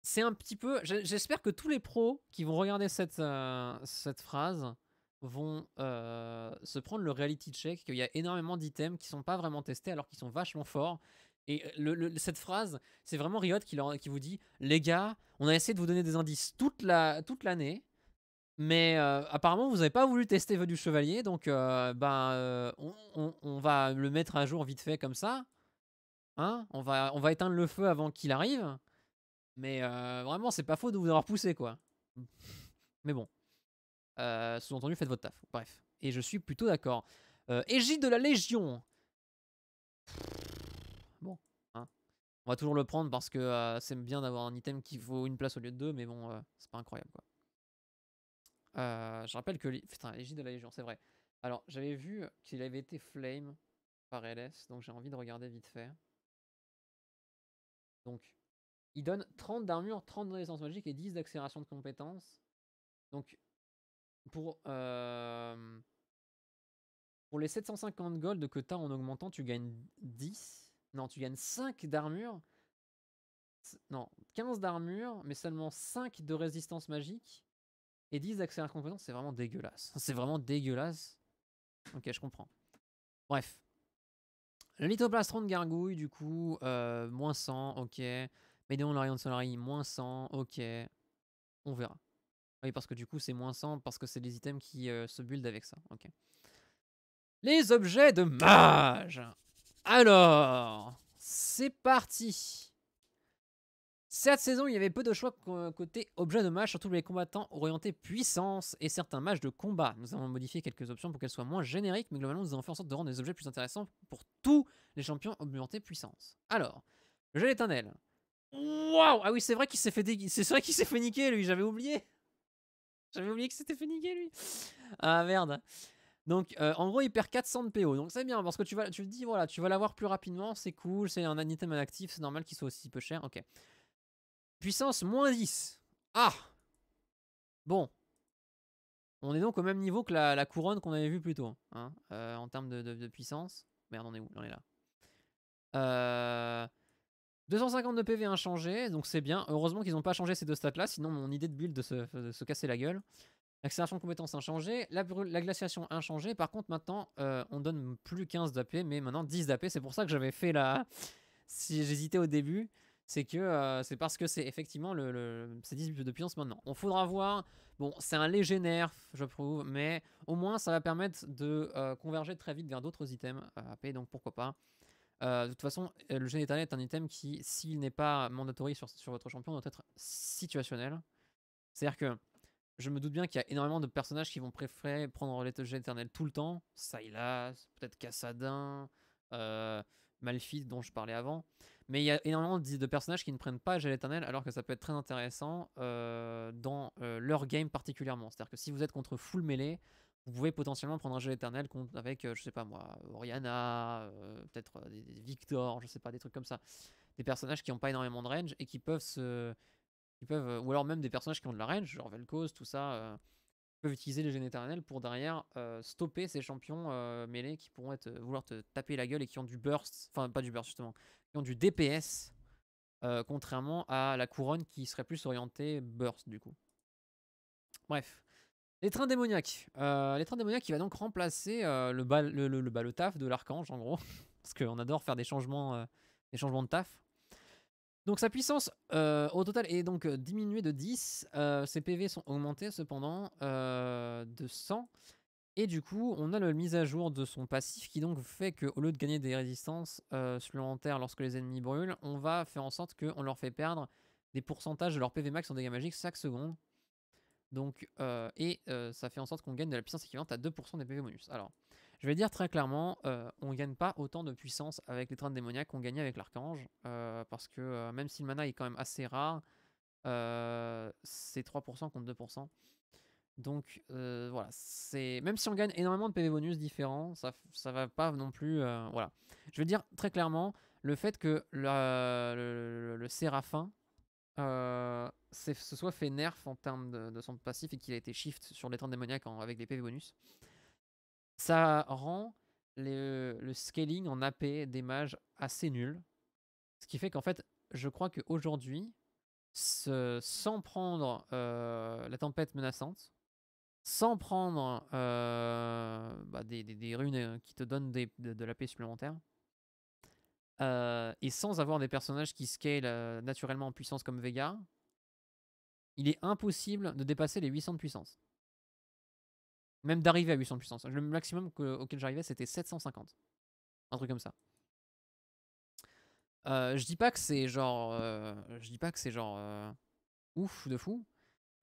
C'est un petit peu. J'espère que tous les pros qui vont regarder cette, euh, cette phrase vont euh, se prendre le reality check qu'il y a énormément d'items qui sont pas vraiment testés alors qu'ils sont vachement forts. Et cette phrase, c'est vraiment Riot qui, qui vous dit Les gars, on a essayé de vous donner des indices toute l'année. La, toute mais euh, apparemment, vous n'avez pas voulu tester Vœu du Chevalier, donc euh, ben, euh, on, va le mettre à jour vite fait comme ça. Hein on, va, on va éteindre le feu avant qu'il arrive. Mais vraiment, c'est pas faux de vous avoir poussé, quoi. Mais bon. Sous-entendu, faites votre taf. Bref. Et je suis plutôt d'accord. Égide de la Légion. Bon. Hein. On va toujours le prendre parce que c'est bien d'avoir un item qui vaut une place au lieu de deux, mais bon, c'est pas incroyable, quoi. Euh, je rappelle que. l'égide de la Légion, c'est vrai. Alors, j'avais vu qu'il avait été flame par LS, donc j'ai envie de regarder vite fait. Donc, il donne 30 d'armure, 30 de résistance magique et 10 d'accélération de compétences. Donc, pour. Euh, pour les 750 gold que as en augmentant, tu gagnes 10. Non, tu gagnes 5 d'armure. Non, 15 d'armure, mais seulement 5 de résistance magique et 10 d'accès à compétence, c'est vraiment dégueulasse. C'est vraiment dégueulasse. Ok, je comprends. Bref. Le lithoplastron de gargouille, du coup, euh, moins 100, ok. Médéon l'Orient de Solari, moins 100, ok. On verra. Oui, parce que du coup, c'est moins 100, parce que c'est des items qui euh, se build avec ça, ok. Les objets de mage Alors, c'est parti cette saison, il y avait peu de choix côté objet de match, surtout les combattants orientés puissance et certains matchs de combat. Nous avons modifié quelques options pour qu'elles soient moins génériques, mais globalement, nous avons fait en sorte de rendre les objets plus intéressants pour tous les champions orientés puissance. Alors, le gel éternel. Waouh Ah oui, c'est vrai qu'il s'est fait, c'est vrai qu'il s'est fait niquer, lui, j'avais oublié. J'avais oublié que c'était fait niquer, lui. Ah merde. Donc, euh, en gros, il perd 400 de PO. Donc, c'est bien parce que tu vas, tu te dis, voilà, tu vas l'avoir plus rapidement, c'est cool, c'est un item inactif, c'est normal qu'il soit aussi peu cher. Ok. Puissance moins 10. Ah Bon. On est donc au même niveau que la, couronne qu'on avait vue plus tôt, hein, hein, euh, en termes de, puissance. Merde, on est où On est là. 250 euh, de PV inchangé, donc c'est bien. Heureusement qu'ils n'ont pas changé ces deux stats-là, sinon mon idée de build de se, casser la gueule. accélération de compétences inchangée, la, la, glaciation inchangée. Par contre, maintenant, euh, on donne plus 15 d'AP, mais maintenant 10 d'AP. C'est pour ça que j'avais fait la... Si j'hésitais au début, c'est que euh, c'est parce que c'est effectivement le, 10 c'est de puissance maintenant. On faudra voir, bon c'est un léger nerf je trouve, mais au moins ça va permettre de euh, converger très vite vers d'autres items AP, euh, donc pourquoi pas. de toute façon, le éternel est un item qui, s'il n'est pas mandatory sur, sur, votre champion, doit être situationnel. C'est-à-dire que je me doute bien qu'il y a énormément de personnages qui vont préférer prendre l'étogé éternel tout le temps. Sylas, peut-être Cassadin, Malphite dont je parlais avant. Mais il y a énormément de personnages qui ne prennent pas Gel Éternel alors que ça peut être très intéressant euh, dans euh, leur game particulièrement. C'est-à-dire que si vous êtes contre full melee, vous pouvez potentiellement prendre un Gel Éternel contre, avec, je euh, je sais pas moi, Oriana, peut-être des, Victor, je sais pas, des trucs comme ça. Des personnages qui n'ont pas énormément de range et qui peuvent se. Qui peuvent, ou alors même des personnages qui ont de la range, genre Vel'Koz, tout ça peuvent utiliser les gènes éternels pour derrière euh, stopper ces champions euh, mêlés qui pourront être, vouloir te taper la gueule et qui ont du burst, enfin pas du burst justement, qui ont du DPS, euh, contrairement à la couronne qui serait plus orientée burst du coup. Bref. Les trains démoniaques. les trains démoniaques qui va donc remplacer le, bal le, bah, le, taf de l'archange en gros. Parce qu'on adore faire des changements, des changements de taf. Donc sa puissance euh, au total est donc euh, diminuée de 10. Euh, ses PV sont augmentés cependant de 100. Et du coup, on a la mise à jour de son passif qui donc fait qu'au lieu de gagner des résistances supplémentaires lorsque les ennemis brûlent, on va faire en sorte qu'on leur fait perdre des pourcentages de leur PV max en dégâts magiques chaque seconde. Donc, et ça fait en sorte qu'on gagne de la puissance équivalente à 2% des PV bonus. Alors, je vais dire très clairement, euh, on ne gagne pas autant de puissance avec les trains de démoniaque qu'on gagnait avec l'archange, euh, parce que euh, même si le mana est quand même assez rare, c'est 3% contre 2%. Donc voilà, c'est même si on gagne énormément de PV bonus différents, ça ça va pas non plus voilà. Je veux dire très clairement, le fait que le, Séraphin se soit fait nerf en termes de, son passif et qu'il a été shift sur les trains démoniaques avec des PV bonus, ça rend le scaling en AP des mages assez nul. Ce qui fait qu'en fait, je crois qu'aujourd'hui, sans prendre la tempête menaçante, sans prendre bah, des, runes qui te donnent de, l'AP supplémentaire, et sans avoir des personnages qui scalent naturellement en puissance comme Vega, il est impossible de dépasser les 800 de puissance. Même d'arriver à 800 puissance. Le maximum auquel j'arrivais, c'était 750. Un truc comme ça. Euh, je dis pas que c'est genre. Euh, je dis pas que c'est genre. Euh, ouf de fou.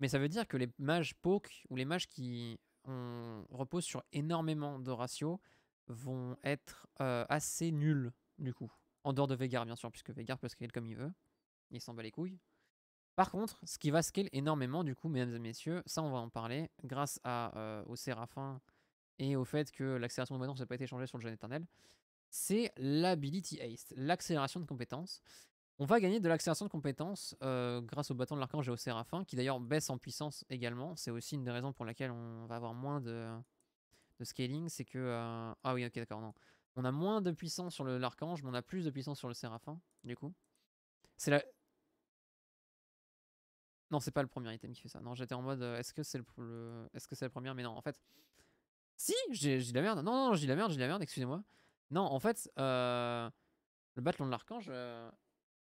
Mais ça veut dire que les mages poke ou les mages qui reposent sur énormément de ratios vont être assez nuls, du coup. En dehors de Vegar bien sûr, puisque Vegar peut se comme il veut. Il s'en bat les couilles. Par contre, ce qui va scale énormément, du coup, mesdames et messieurs, ça on va en parler, grâce euh, au Séraphin et au fait que l'accélération de ça n'a pas été changée sur le jeune éternel, c'est l'ability haste, l'accélération de compétences. On va gagner de l'accélération de compétences euh, grâce au bâton de l'archange et au séraphin, qui d'ailleurs baisse en puissance également. C'est aussi une des raisons pour laquelle on va avoir moins de, scaling, c'est que... Euh, ah oui, ok, d'accord, non. On a moins de puissance sur l'archange, mais on a plus de puissance sur le séraphin, du coup. C'est la... Non, c'est pas le premier item qui fait ça. Non, j'étais en mode, euh, est-ce que c'est le, est-ce que c'est le premier Mais non, en fait. Si, j'ai de la merde. Non, non, j'ai de la merde, j'ai de la merde, excusez-moi. Non, en fait, euh, le bâton de l'archange euh,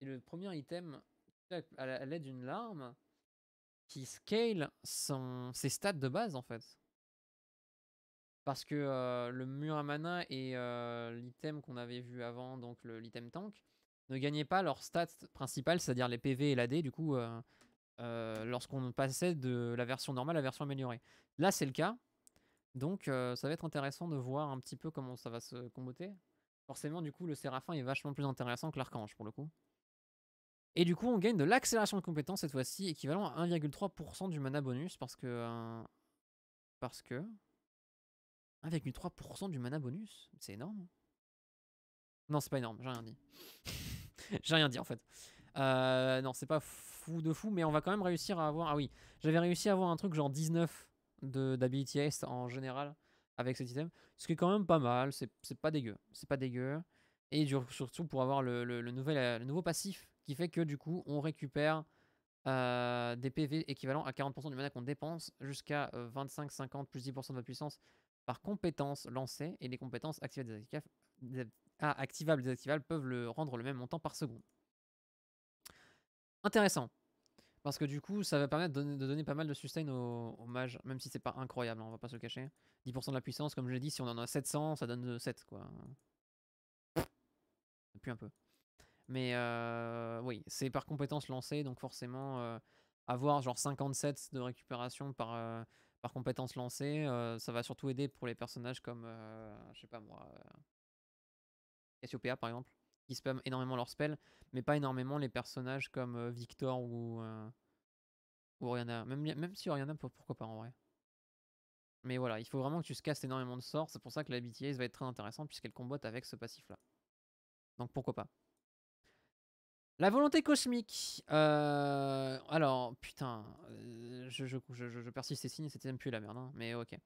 est le premier item à l'aide d'une larme qui scale son, ses stats de base, en fait. Parce que le mur à mana et l'item qu'on avait vu avant, donc l'item tank, ne gagnaient pas leurs stats principales, c'est-à-dire les PV et l'AD. Du coup, euh, lorsqu'on passait de la version normale à la version améliorée. Là, c'est le cas. Donc, euh, ça va être intéressant de voir un petit peu comment ça va se comboter. Forcément, du coup, le Séraphin est vachement plus intéressant que l'Archange, pour le coup. Et du coup, on gagne de l'accélération de compétences cette fois-ci, équivalent à 1,3% du mana bonus, parce que... Euh, parce que... 1,3% du mana bonus C'est énorme. Hein. Non, c'est pas énorme, j'ai rien dit. j'ai rien dit, en fait. non, c'est pas fou de fou, mais on va quand même réussir à avoir. Ah oui, j'avais réussi à avoir un truc genre 19 d'Ability Haste en général avec cet item, ce qui est quand même pas mal, c'est pas dégueu, c'est pas dégueu. Et surtout pour avoir le, le, nouvel, euh, le nouveau passif qui fait que du coup on récupère euh, des PV équivalents à 40% du mana qu'on dépense jusqu'à 25-50 euh, plus 10% de la puissance par compétence lancée et les compétences ah, activables et désactivables peuvent le rendre le même montant par seconde intéressant. Parce que du coup, ça va permettre de donner, pas mal de sustain aux, mages, même si c'est pas incroyable, hein, on va pas se le cacher. 10% de la puissance, comme je l'ai dit, si on en a 700, ça donne 7, quoi. Depuis un peu. Mais euh, oui, c'est par compétence lancée, donc forcément, euh, avoir genre 57 de récupération par, euh, par compétence lancée, ça va surtout aider pour les personnages comme, je sais pas moi, Cassiopeia par exemple qui spam énormément leurs spells, mais pas énormément les personnages comme euh, Victor ou, euh, ou Oriana. Même, même si Oriana, pourquoi pas en vrai. Mais voilà, il faut vraiment que tu se casses énormément de sorts. C'est pour ça que la BTS va être très intéressante puisqu'elle combatte avec ce passif-là. Donc pourquoi pas. La volonté cosmique. Euh, alors, putain, euh, je, je, je, je, persiste ces signes, c'était même plus la merde. Hein, mais ok.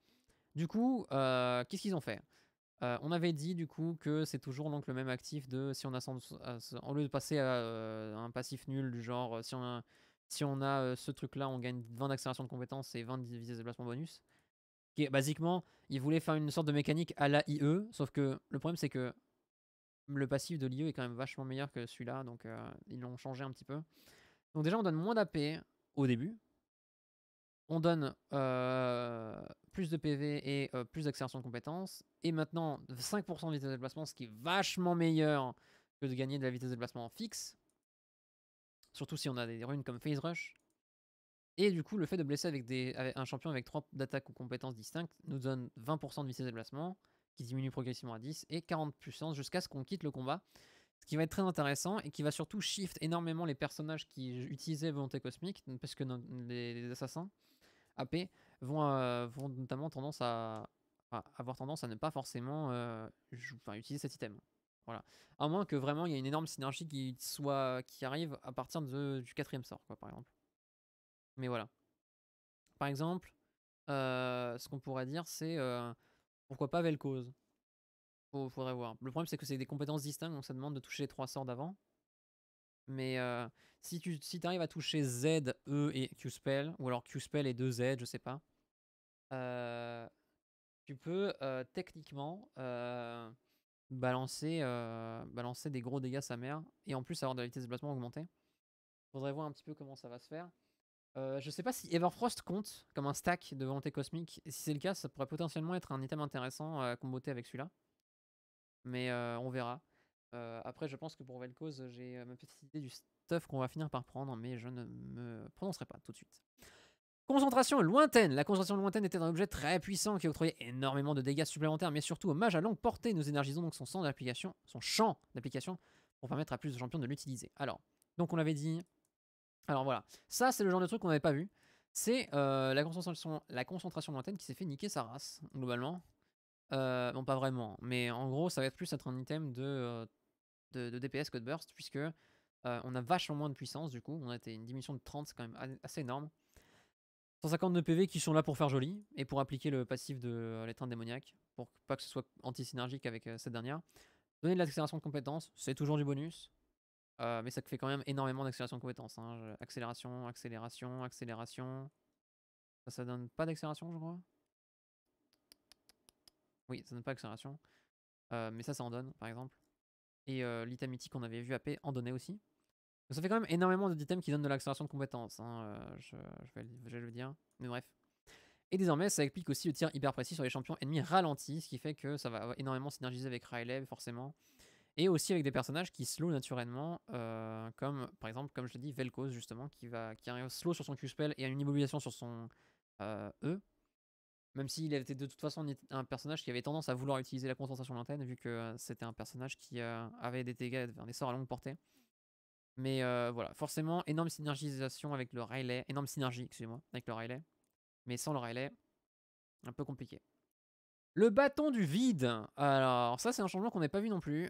Du coup, qu'est-ce qu'ils ont fait euh, on avait dit du coup que c'est toujours donc le même actif de si on a en euh, lieu de passer à euh, un passif nul du genre si on a, si on a ce truc là on gagne 20 d'accélération de compétences et 20 de déplacement bonus. Qui basiquement ils voulaient faire une sorte de mécanique à la IE sauf que le problème c'est que le passif de l'IE est quand même vachement meilleur que celui-là donc ils l'ont changé un petit peu. Donc déjà on donne moins d'AP au début on donne euh, plus de PV et euh, plus d'accélération de compétences. Et maintenant, 5% de vitesse de déplacement, ce qui est vachement meilleur que de gagner de la vitesse de déplacement en fixe. Surtout si on a des runes comme Phase Rush. Et du coup, le fait de blesser avec, des, un champion avec 3 d'attaque ou compétences distinctes nous donne 20% de vitesse de déplacement, qui diminue progressivement à 10, et 40 puissance jusqu'à ce qu'on quitte le combat. Ce qui va être très intéressant et qui va surtout shift énormément les personnages qui utilisaient Volonté Cosmique, parce que les assassins, AP vont, euh, vont notamment tendance à, avoir tendance à ne pas forcément euh, utiliser cet item. Voilà. À moins que vraiment il y ait une énorme synergie qui, soit, qui arrive à partir du quatrième sort, quoi, par exemple. Mais voilà. Par exemple, euh, ce qu'on pourrait dire, c'est pourquoi pas Vel'Koz Faudrait voir. Le problème, c'est que c'est des compétences distinctes, donc ça demande de toucher les trois sorts d'avant. Mais euh, si tu si arrives à toucher Z, E et Q-Spell, ou alors Q-Spell et 2Z, je sais pas, euh, tu peux euh, techniquement balancer, balancer des gros dégâts sa mère, et en plus avoir de la vitesse de déplacement augmentée. Faudrait voir un petit peu comment ça va se faire. je sais pas si Everfrost compte comme un stack de volonté cosmique, et si c'est le cas, ça pourrait potentiellement être un item intéressant à comboter avec celui-là. Mais on verra. Euh, après, je pense que pour cause, j'ai euh, ma petite idée du stuff qu'on va finir par prendre, mais je ne me prononcerai pas tout de suite. Concentration lointaine. La concentration lointaine était un objet très puissant qui octroyait énormément de dégâts supplémentaires, mais surtout hommage à longue portée. Nous énergisons donc son, champ d'application, pour permettre à plus de champions de l'utiliser. Alors, donc on avait dit. Alors voilà, ça c'est le genre de truc qu'on n'avait pas vu. C'est euh, la concentration lointaine qui s'est fait niquer sa race, globalement. Euh, non, pas vraiment. Mais en gros, ça va être plus être un item de, euh, de, DPS que de burst, puisque euh, on a vachement moins de puissance, du coup. On a été une diminution de 30, c'est quand même assez énorme. 150 de PV qui sont là pour faire joli et pour appliquer le passif de l'étreinte démoniaque, pour pas que ce soit anti-synergique avec cette dernière. Donner de l'accélération de compétence, c'est toujours du bonus, mais ça fait quand même énormément d'accélération de compétence hein. Accélération, accélération, accélération. Ça, ça donne pas d'accélération, je crois oui, ça donne pas accélération. Euh, mais ça, ça en donne, par exemple. Et euh, l'item mythique qu'on avait vu AP en donnait aussi. ça fait quand même énormément d'items qui donnent de l'accélération de compétences. Hein, euh, je, vais, le dire. Mais bref. Et désormais, ça explique aussi le tir hyper précis sur les champions ennemis ralentis, ce qui fait que ça va énormément synergiser avec Riley, forcément. Et aussi avec des personnages qui slow naturellement, comme par exemple, comme je l'ai dit, Vel'Koz, justement, qui va qui arrive slow sur son Q-spell et a une immobilisation sur son E, même s'il était de toute façon un personnage qui avait tendance à vouloir utiliser la concentration de l'antenne, vu que euh, c'était un personnage qui euh, avait des dégâts, un essor à longue portée. Mais euh, voilà, forcément, énorme synergisation avec le Riley, énorme synergie, excusez-moi, avec le Riley. Mais sans le Riley, un peu compliqué. Le bâton du vide. Alors ça, c'est un changement qu'on n'a pas vu non plus.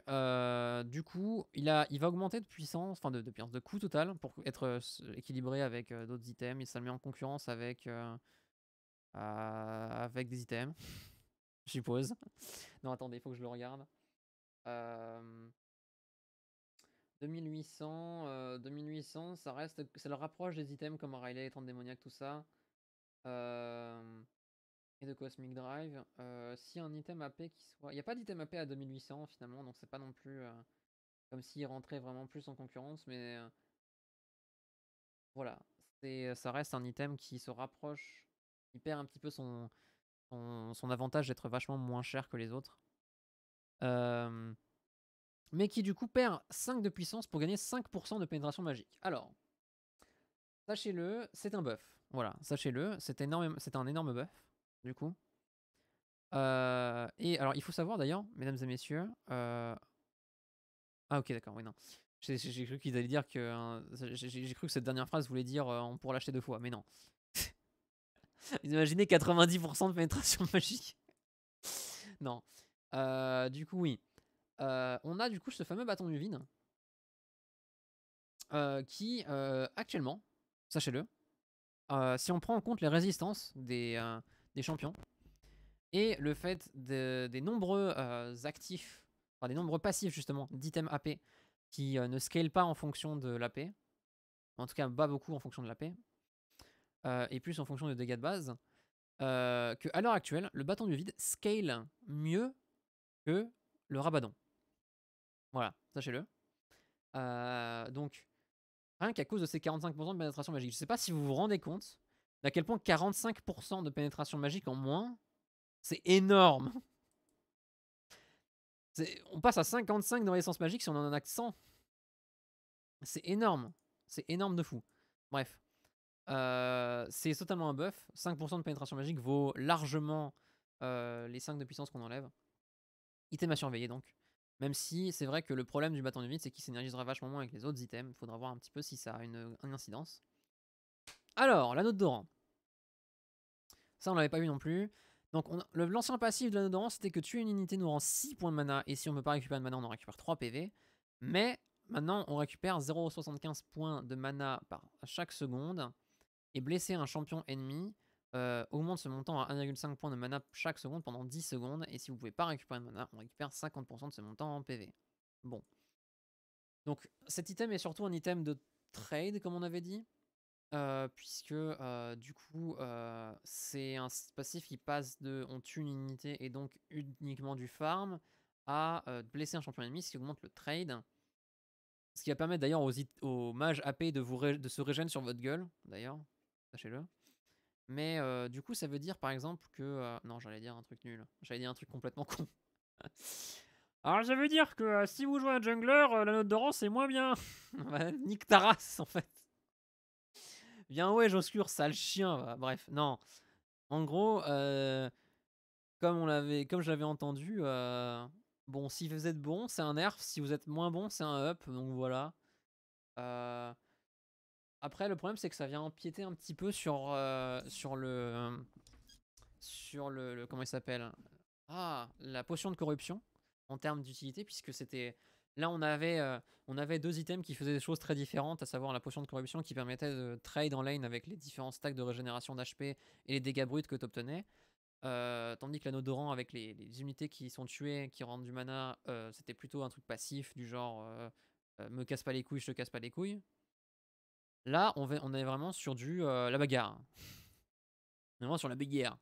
du coup, il, a, il va augmenter de puissance, enfin de, de, de coût total pour être équilibré avec d'autres items. Il ça le met en concurrence avec ah, avec des items, je suppose. Non, attendez, il faut que je le regarde. 2800, 2800, euh, ça reste, ça le rapproche des items comme Riley, 30 démoniaque, tout ça. et de Cosmic Drive. Euh, si un item AP qui soit. Il n'y a pas d'item AP à 2800 finalement, donc c'est pas non plus euh, comme s'il rentrait vraiment plus en concurrence, mais. voilà. Ça reste un item qui se rapproche il perd un petit peu son, son, avantage d'être vachement moins cher que les autres. mais qui du coup perd 5 de puissance pour gagner 5% de pénétration magique. Alors, sachez-le, c'est un buff. Voilà, sachez-le, c'est un énorme buff, du coup. et alors, il faut savoir d'ailleurs, mesdames et messieurs. Ah, ok, d'accord, oui, non. J'ai cru qu'ils allaient dire que. Hein, j'ai cru que cette dernière phrase voulait dire on pourra l'acheter deux fois, mais non. Vous imaginez 90% de pénétration magique Non. Euh, du coup, oui. Euh, on a du coup ce fameux bâton du vide euh, qui, actuellement, sachez-le, si on prend en compte les résistances des, des champions et le fait des nombreux actifs, enfin des nombreux passifs justement d'items AP qui ne scale pas en fonction de l'AP, en tout cas pas beaucoup en fonction de l'AP, euh, et plus en fonction des dégâts de base, euh, que à l'heure actuelle, le bâton du vide scale mieux que le rabadon. Voilà, sachez-le. Euh, donc, rien qu'à cause de ces 45% de pénétration magique. Je ne sais pas si vous vous rendez compte d'à quel point 45% de pénétration magique en moins, c'est énorme. On passe à 55 dans l'essence magique si on en a 100. C'est énorme. C'est énorme de fou. Bref. Euh, c'est totalement un buff. 5% de pénétration magique vaut largement euh, les 5 de puissance qu'on enlève. Item à surveiller donc. Même si c'est vrai que le problème du bâton de vide, c'est qu'il s'énergisera vachement moins avec les autres items. Il faudra voir un petit peu si ça a une, incidence. Alors, l'anneau de Doran. Ça, on l'avait pas vu non plus. Donc, l'ancien passif de l'anneau de Doran, c'était que tuer une unité nous rend 6 points de mana. Et si on ne peut pas récupérer de mana, on en récupère 3 PV. Mais maintenant, on récupère 0,75 points de mana par chaque seconde et blesser un champion ennemi euh, augmente ce montant à 1,5 point de mana chaque seconde pendant 10 secondes, et si vous ne pouvez pas récupérer de mana, on récupère 50% de ce montant en PV. Bon. Donc cet item est surtout un item de trade, comme on avait dit, euh, puisque euh, du coup, c'est un passif qui passe de on tue une unité et donc uniquement du farm à blesser un champion ennemi, ce qui augmente le trade. Ce qui va permettre d'ailleurs aux, aux, mages AP de, vous de se régénérer sur votre gueule, d'ailleurs, sachez-le. Mais euh, du coup, ça veut dire par exemple que. Euh, non, j'allais dire un truc nul. J'allais dire un truc complètement con. Alors, ça veut dire que euh, si vous jouez un jungler, la note rang c'est moins bien. Bah, nique ta race en fait. Viens, ouais, j'oscure, sale chien. Bref, non. En gros, comme, on comme je l'avais entendu, bon, si vous êtes bon, c'est un nerf. Si vous êtes moins bon, c'est un up. Donc voilà. Euh. Après, le problème, c'est que ça vient empiéter un petit peu sur, euh, sur le... Sur le, comment il s'appelle Ah, la potion de corruption, en termes d'utilité, puisque c'était... Là, on avait, euh, on avait deux items qui faisaient des choses très différentes, à savoir la potion de corruption qui permettait de trade en lane avec les différents stacks de régénération d'HP et les dégâts bruts que tu obtenais. Euh, tandis que l'anneau dorant, avec les, unités qui sont tuées, qui rendent du mana, c'était plutôt un truc passif du genre me casse pas les couilles, je te casse pas les couilles. Là, on, est vraiment sur du euh, la bagarre. On est vraiment sur la bagarre.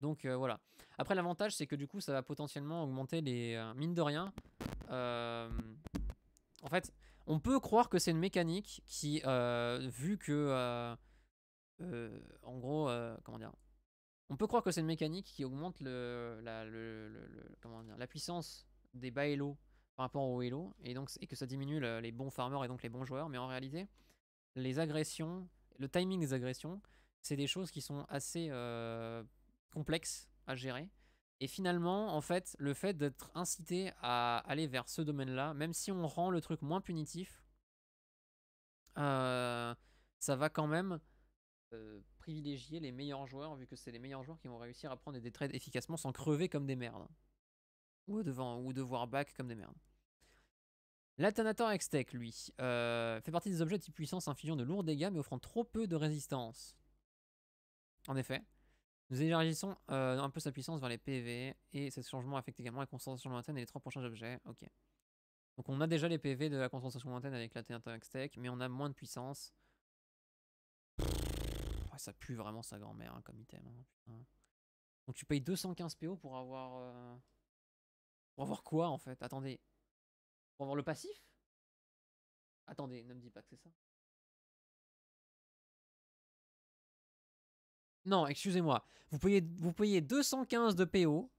Donc euh, voilà. Après, l'avantage, c'est que du coup, ça va potentiellement augmenter les. Euh, mine mines de rien. en fait, on peut croire que c'est une mécanique qui, vu que. en gros, comment dire On peut croire que c'est une mécanique qui augmente le, la, comment dire, la puissance des bas par rapport aux hélo. et donc que ça diminue les bons farmers et donc les bons joueurs, mais en réalité, les agressions, le timing des agressions, c'est des choses qui sont assez euh, complexes à gérer. Et finalement, en fait, le fait d'être incité à aller vers ce domaine-là, même si on rend le truc moins punitif, euh, ça va quand même euh, privilégier les meilleurs joueurs, vu que c'est les meilleurs joueurs qui vont réussir à prendre des trades efficacement sans crever comme des merdes. Ou, devant, ou devoir back comme des merdes. L'alternator Hextech, lui, euh, fait partie des objets de type puissance infligeant de lourds dégâts mais offrant trop peu de résistance. En effet, nous élargissons euh, un peu sa puissance vers les PV et ce changement affecte également la concentration lointaine et les trois prochains objets. Ok. Donc on a déjà les PV de la concentration lointaine avec l'alternator Hextech, mais on a moins de puissance. ça pue vraiment sa grand-mère hein, comme item. Hein, Donc tu payes 215 PO pour avoir... Euh, pour avoir quoi en fait Attendez, pour avoir le passif Attendez, ne me dis pas que c'est ça. Non, excusez-moi. Vous payez, vous payez 215 de PO.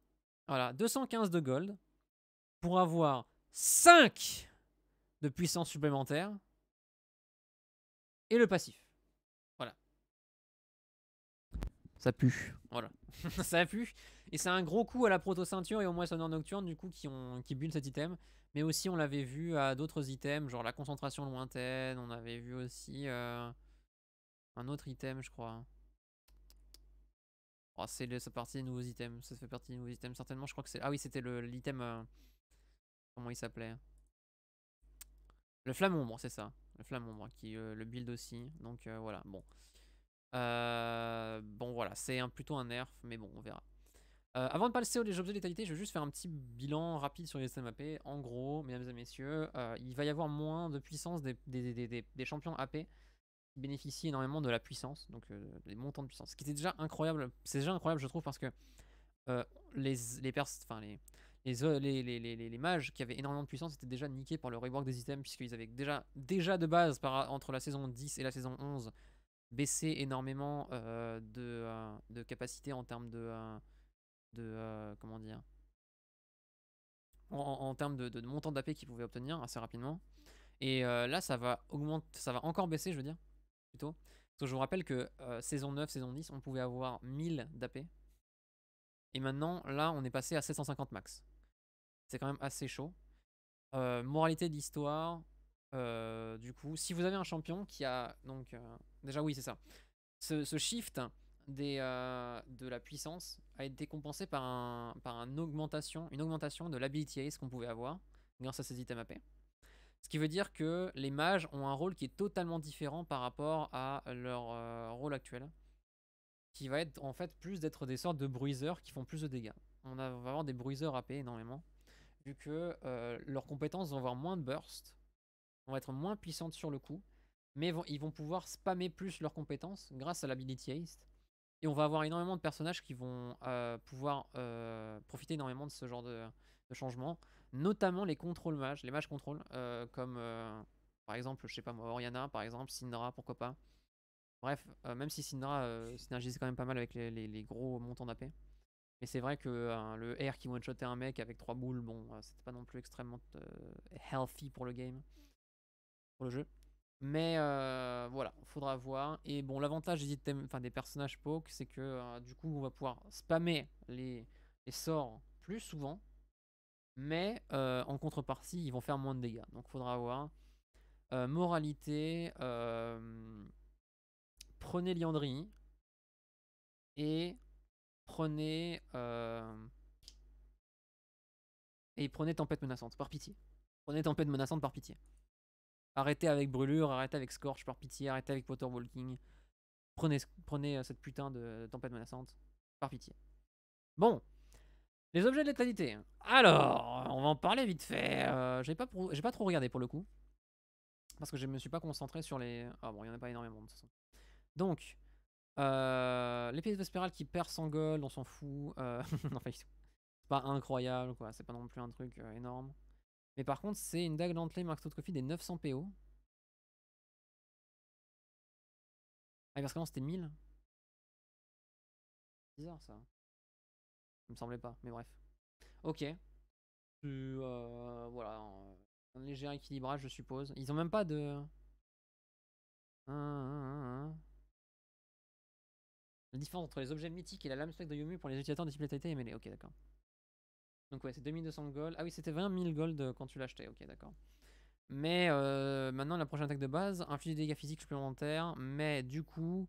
Voilà, 215 de gold. Pour avoir 5 de puissance supplémentaire. Et le passif. Voilà. Ça pue. Voilà. ça pue. Et c'est un gros coup à la proto-ceinture et au moins nocturne, du coup, qui, ont, qui cet item. Mais aussi, on l'avait vu à d'autres items, genre la concentration lointaine. On avait vu aussi euh, un autre item, je crois. Oh, c'est ça partie des nouveaux items. Ça fait partie des nouveaux items, certainement. Je crois que c'est. Ah oui, c'était l'item. Euh, comment il s'appelait Le ombre, c'est ça. Le ombre, qui euh, le build aussi. Donc voilà, bon. bon, voilà, c'est plutôt un nerf, mais bon, on verra. Euh, avant de passer aux objets de létalité, je vais juste faire un petit bilan rapide sur les items AP. En gros, mesdames et messieurs, euh, il va y avoir moins de puissance des, champions AP qui bénéficient énormément de la puissance, donc euh, des montants de puissance. Ce qui était déjà incroyable, c'est déjà incroyable je trouve parce que les, les, les, les, les, mages qui avaient énormément de puissance étaient déjà niqués par le rework des items puisqu'ils avaient déjà, déjà de base entre la saison 10 et la saison 11 baissé énormément de, de, capacité en termes de de euh, comment dire en, termes de, montant d'AP qu'ils pouvaient obtenir assez rapidement. Et euh, là, ça va augmenter, ça va encore baisser, je veux dire, plutôt. Parce que je vous rappelle que euh, saison 9, saison 10, on pouvait avoir 1000 d'AP. Et maintenant, là, on est passé à 750 max. C'est quand même assez chaud. moralité de l'histoire. du coup, si vous avez un champion qui a donc déjà oui c'est ça, ce, ce shift euh, de la puissance a été compensée par, un, par augmentation, une augmentation de l'ability haste qu'on pouvait avoir grâce à ces items AP. Ce qui veut dire que les mages ont un rôle qui est totalement différent par rapport à leur euh, rôle actuel. Qui va être en fait plus d'être des sortes de bruiseurs qui font plus de dégâts. On va avoir des bruiseurs AP énormément. Vu que euh, leurs compétences vont avoir moins de burst, vont être moins puissantes sur le coup, mais ils vont pouvoir spammer plus leurs compétences grâce à l'ability haste. Et on va avoir énormément de personnages qui vont euh, pouvoir euh, profiter énormément de ce genre de, changement, notamment les contrôles mages, les mages contrôles, euh, comme par exemple, je sais pas moi, Oriana, par exemple, Syndra, pourquoi pas. Bref, même si Syndra synergise quand même pas mal avec les, gros montants d'AP. Mais c'est vrai que le R qui one-shotait un mec avec trois boules, bon, c'était pas non plus extrêmement healthy pour le game, pour le jeu. Mais voilà euh, voilà, faudra voir. Et bon, l'avantage des, enfin, des personnages poke, c'est que euh, du coup, on va pouvoir spammer les, les sorts plus souvent. Mais euh, en contrepartie, ils vont faire moins de dégâts. Donc faudra voir. moralité, prenez Liandry. Et prenez... et prenez Tempête Menaçante, par pitié. Prenez Tempête Menaçante par pitié. Arrêtez avec Brûlure, arrêtez avec Scorch par pitié, arrêtez avec Potter Walking. Prenez, prenez euh, cette putain de tempête menaçante par pitié. Bon, les objets de létalité. Alors, on va en parler vite fait. Euh, j'ai pas, pas trop regardé pour le coup. Parce que je me suis pas concentré sur les. Ah bon, il y en a pas énormément de toute façon. Donc, les euh, l'épée de qui perd sans gold, on s'en fout. c'est pas incroyable quoi, c'est pas non plus un truc énorme. Mais par contre, c'est une dague dentelée Mark des 900 PO. Ah, parce comment c'était 1000. Bizarre ça. Il me semblait pas, mais bref. Ok. Euh, voilà. Un léger équilibrage, je suppose. Ils ont même pas de. Hein, hein, hein, la différence entre les objets mythiques et la lame spec de Yomu pour les utilisateurs de type est mêlée. Ok, d'accord. Donc ouais, c'est 2200 gold. Ah oui, c'était 20 000 gold euh, quand tu l'achetais, ok, d'accord. Mais euh, maintenant, la prochaine attaque de base inflige des dégâts physiques supplémentaires, mais du coup,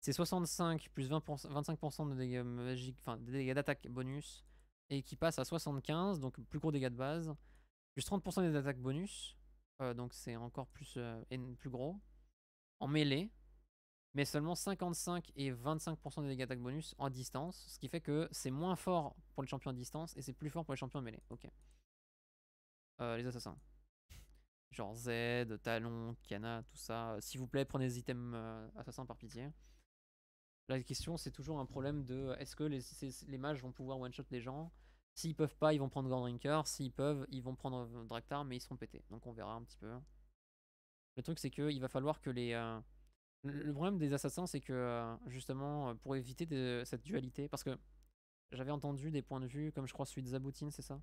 c'est 65 plus 20 25% de dégâts magiques, enfin des dégâts d'attaque bonus, et qui passe à 75, donc plus gros dégâts de base, plus 30% des attaques bonus, euh, donc c'est encore plus, plus gros, en mêlée, mais seulement 55 et 25% des dégâts d'attaque bonus en distance, ce qui fait que c'est moins fort pour les champions à distance et c'est plus fort pour les champions mêlés. Ok. Euh, les assassins. Genre Z, Talon, Kiana, tout ça. Euh, s'il vous plaît, prenez des items euh, assassins par pitié. La question, c'est toujours un problème de est-ce que les, les, mages vont pouvoir one-shot les gens S'ils peuvent pas, ils vont prendre Grand Drinker. S'ils peuvent, ils vont prendre Draktar, mais ils seront pétés. Donc on verra un petit peu. Le truc, c'est qu'il va falloir que les, le problème des assassins, c'est que euh, justement, euh, pour éviter cette dualité, parce que j'avais entendu des points de vue, comme je crois celui de Zaboutine, c'est ça,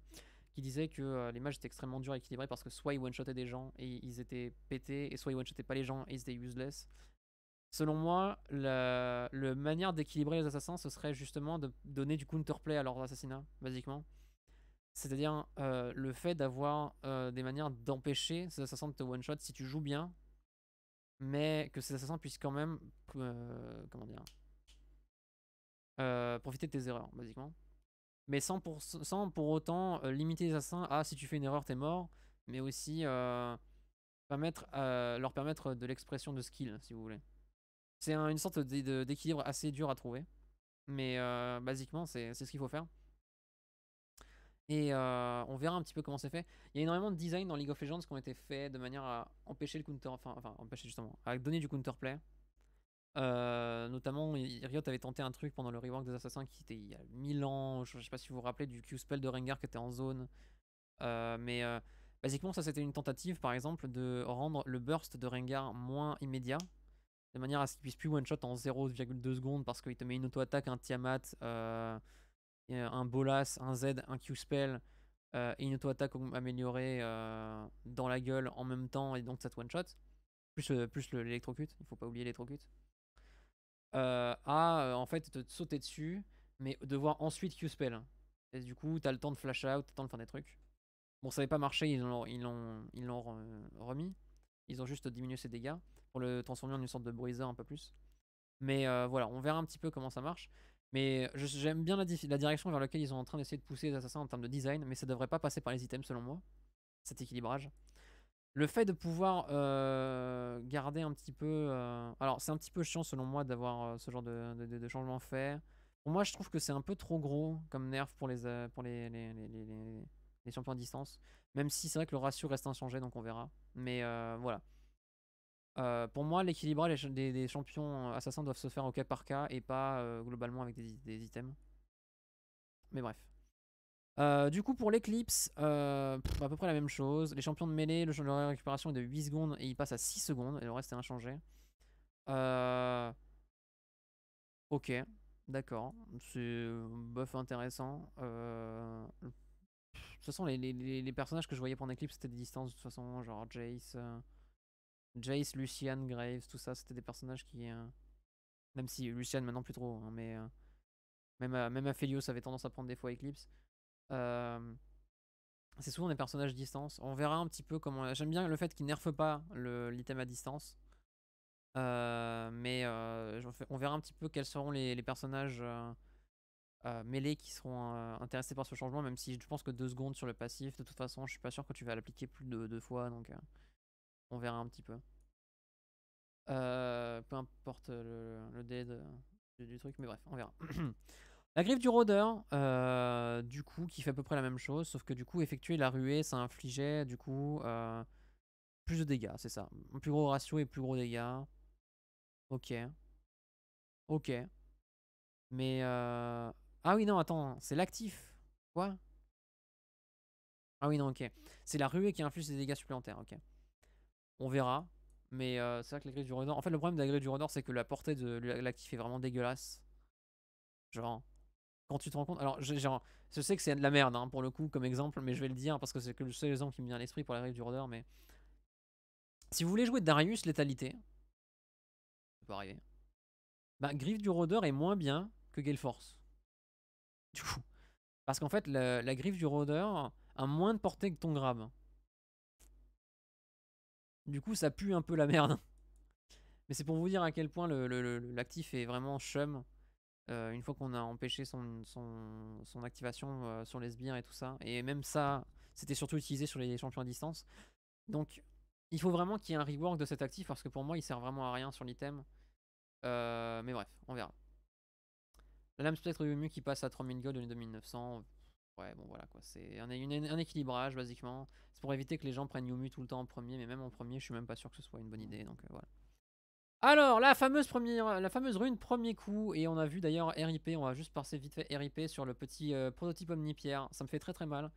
qui disait que euh, les mages étaient extrêmement durs à équilibrer parce que soit ils one-shotaient des gens et ils étaient pétés, et soit ils one shottaient pas les gens et ils étaient useless. Selon moi, la, manière d'équilibrer les assassins, ce serait justement de donner du counterplay à leurs assassinats, basiquement. C'est-à-dire le fait d'avoir des manières d'empêcher ces assassins de te one-shot si tu joues bien mais que ces assassins puissent quand même, euh, comment dire, euh, profiter de tes erreurs, basiquement. Mais sans pour, autant euh, limiter les assassins à si tu fais une erreur, t'es mort, mais aussi permettre, leur permettre de l'expression de skill, si vous voulez. C'est une sorte d'équilibre assez dur à trouver, mais basiquement, c'est ce qu'il faut faire. Et euh, on verra un petit peu comment c'est fait. Il y a énormément de design dans League of Legends qui ont été faits de manière à empêcher le counter, enfin, enfin empêcher justement, à donner du counterplay. Euh, notamment, Riot avait tenté un truc pendant le rework des Assassins qui était il y a 1000 ans. Je sais pas si vous vous rappelez du Q-spell de Rengar qui était en zone. Euh, mais basiquement, ça c'était une tentative par exemple de rendre le burst de Rengar moins immédiat. De manière à ce qu'il puisse plus one-shot en 0,2 secondes parce qu'il te met une auto-attaque, un Tiamat euh, un Bolas, un Z, un Q-Spell euh, et une auto-attaque améliorée euh, dans la gueule en même temps, et donc ça te one-shot. Plus, plus l'électrocute, il faut pas oublier l'électrocute. à en fait te, sauter dessus, mais devoir ensuite Q-Spell. Et du coup, t'as le temps de flash out, t'as le temps de faire des trucs. Bon, ça n'avait pas marché, ils l'ont ils ils remis. Ils ont juste diminué ses dégâts pour le transformer en une sorte de bruiser un peu plus. Mais voilà, on verra un petit peu comment ça marche. Mais j'aime bien la, direction vers laquelle ils sont en train d'essayer de pousser les assassins en termes de design, mais ça devrait pas passer par les items selon moi, cet équilibrage. Le fait de pouvoir euh, garder un petit peu... Euh, alors c'est un petit peu chiant selon moi d'avoir euh, ce genre de, changement fait. Pour moi je trouve que c'est un peu trop gros comme nerf pour les, pour les, les champions à distance. Même si c'est vrai que le ratio reste inchangé donc on verra. Mais voilà. Euh, pour moi, l'équilibre, des, des, champions assassins doivent se faire au cas par cas et pas euh, globalement avec des, des, items. Mais bref. Euh, du coup, pour l'éclipse, à peu près la même chose. Les champions de mêlée, le champ de récupération est de 8 secondes et il passe à 6 secondes et le reste est inchangé. Ok, d'accord. C'est buff intéressant. De toute façon, les, les, les, personnages que je voyais pour l'éclipse, c'était des distances. De toute façon, genre Jace. Jace, Lucian, Graves, tout ça, c'était des personnages qui. Euh, même si Lucian maintenant plus trop, hein, mais euh, même, euh, même Aphelios avait tendance à prendre des fois Eclipse. C'est souvent des personnages distance. On verra un petit peu comment. J'aime bien le fait qu'ils nerfent pas l'item à distance. mais on verra un petit peu quels seront les, les personnages mêlés qui seront intéressés par ce changement, même si je pense que deux secondes sur le passif, de toute façon, je suis pas sûr que tu vas l'appliquer plus de deux fois. Donc, on verra un petit peu. Euh, peu importe le, dead du truc, mais bref, on verra. la griffe du rôdeur, euh, du coup, qui fait à peu près la même chose, sauf que du coup, effectuer la ruée, ça infligeait du coup euh, plus de dégâts, c'est ça. plus gros ratio et plus gros dégâts. Ok. Ok. Mais. Ah oui, non, attends, c'est l'actif. Quoi Ah oui, non, ok. C'est la ruée qui inflige des dégâts supplémentaires, ok. On verra. Mais euh, c'est vrai que la griffe du rôdeur... En fait, le problème de la griffe du rôdeur, c'est que la portée de l'actif est vraiment dégueulasse. Genre, quand tu te rends compte. Alors, genre, je sais que c'est de la merde hein, pour le coup, comme exemple, mais je vais le dire parce que c'est que le seul exemple qui me vient à l'esprit pour la griffe du rôdeur, Mais si vous voulez jouer Darius létalité, ça peut arriver. Bah, Griffe du rôdeur est moins bien que Galeforce. Force. Parce qu'en fait, la, la griffe du rôdeur a moins de portée que ton grab. Du coup, ça pue un peu la merde. Mais c'est pour vous dire à quel point l'actif est vraiment chum. Euh, une fois qu'on a empêché son, son, son activation euh, sur les sbires et tout ça. Et même ça, c'était surtout utilisé sur les champions à distance. Donc, il faut vraiment qu'il y ait un rework de cet actif parce que pour moi, il sert vraiment à rien sur l'item. Euh, mais bref, on verra. La lame peut-être mieux qui passe à 3000 gold de 2900, Ouais, bon voilà quoi, c'est un, un, équilibrage basiquement. C'est pour éviter que les gens prennent Yumu tout le temps en premier, mais même en premier, je suis même pas sûr que ce soit une bonne idée, donc euh, voilà. Alors, la fameuse, première, la fameuse rune premier coup, et on a vu d'ailleurs RIP, on va juste passer vite fait RIP sur le petit prototype euh, prototype Omnipierre, ça me fait très très mal,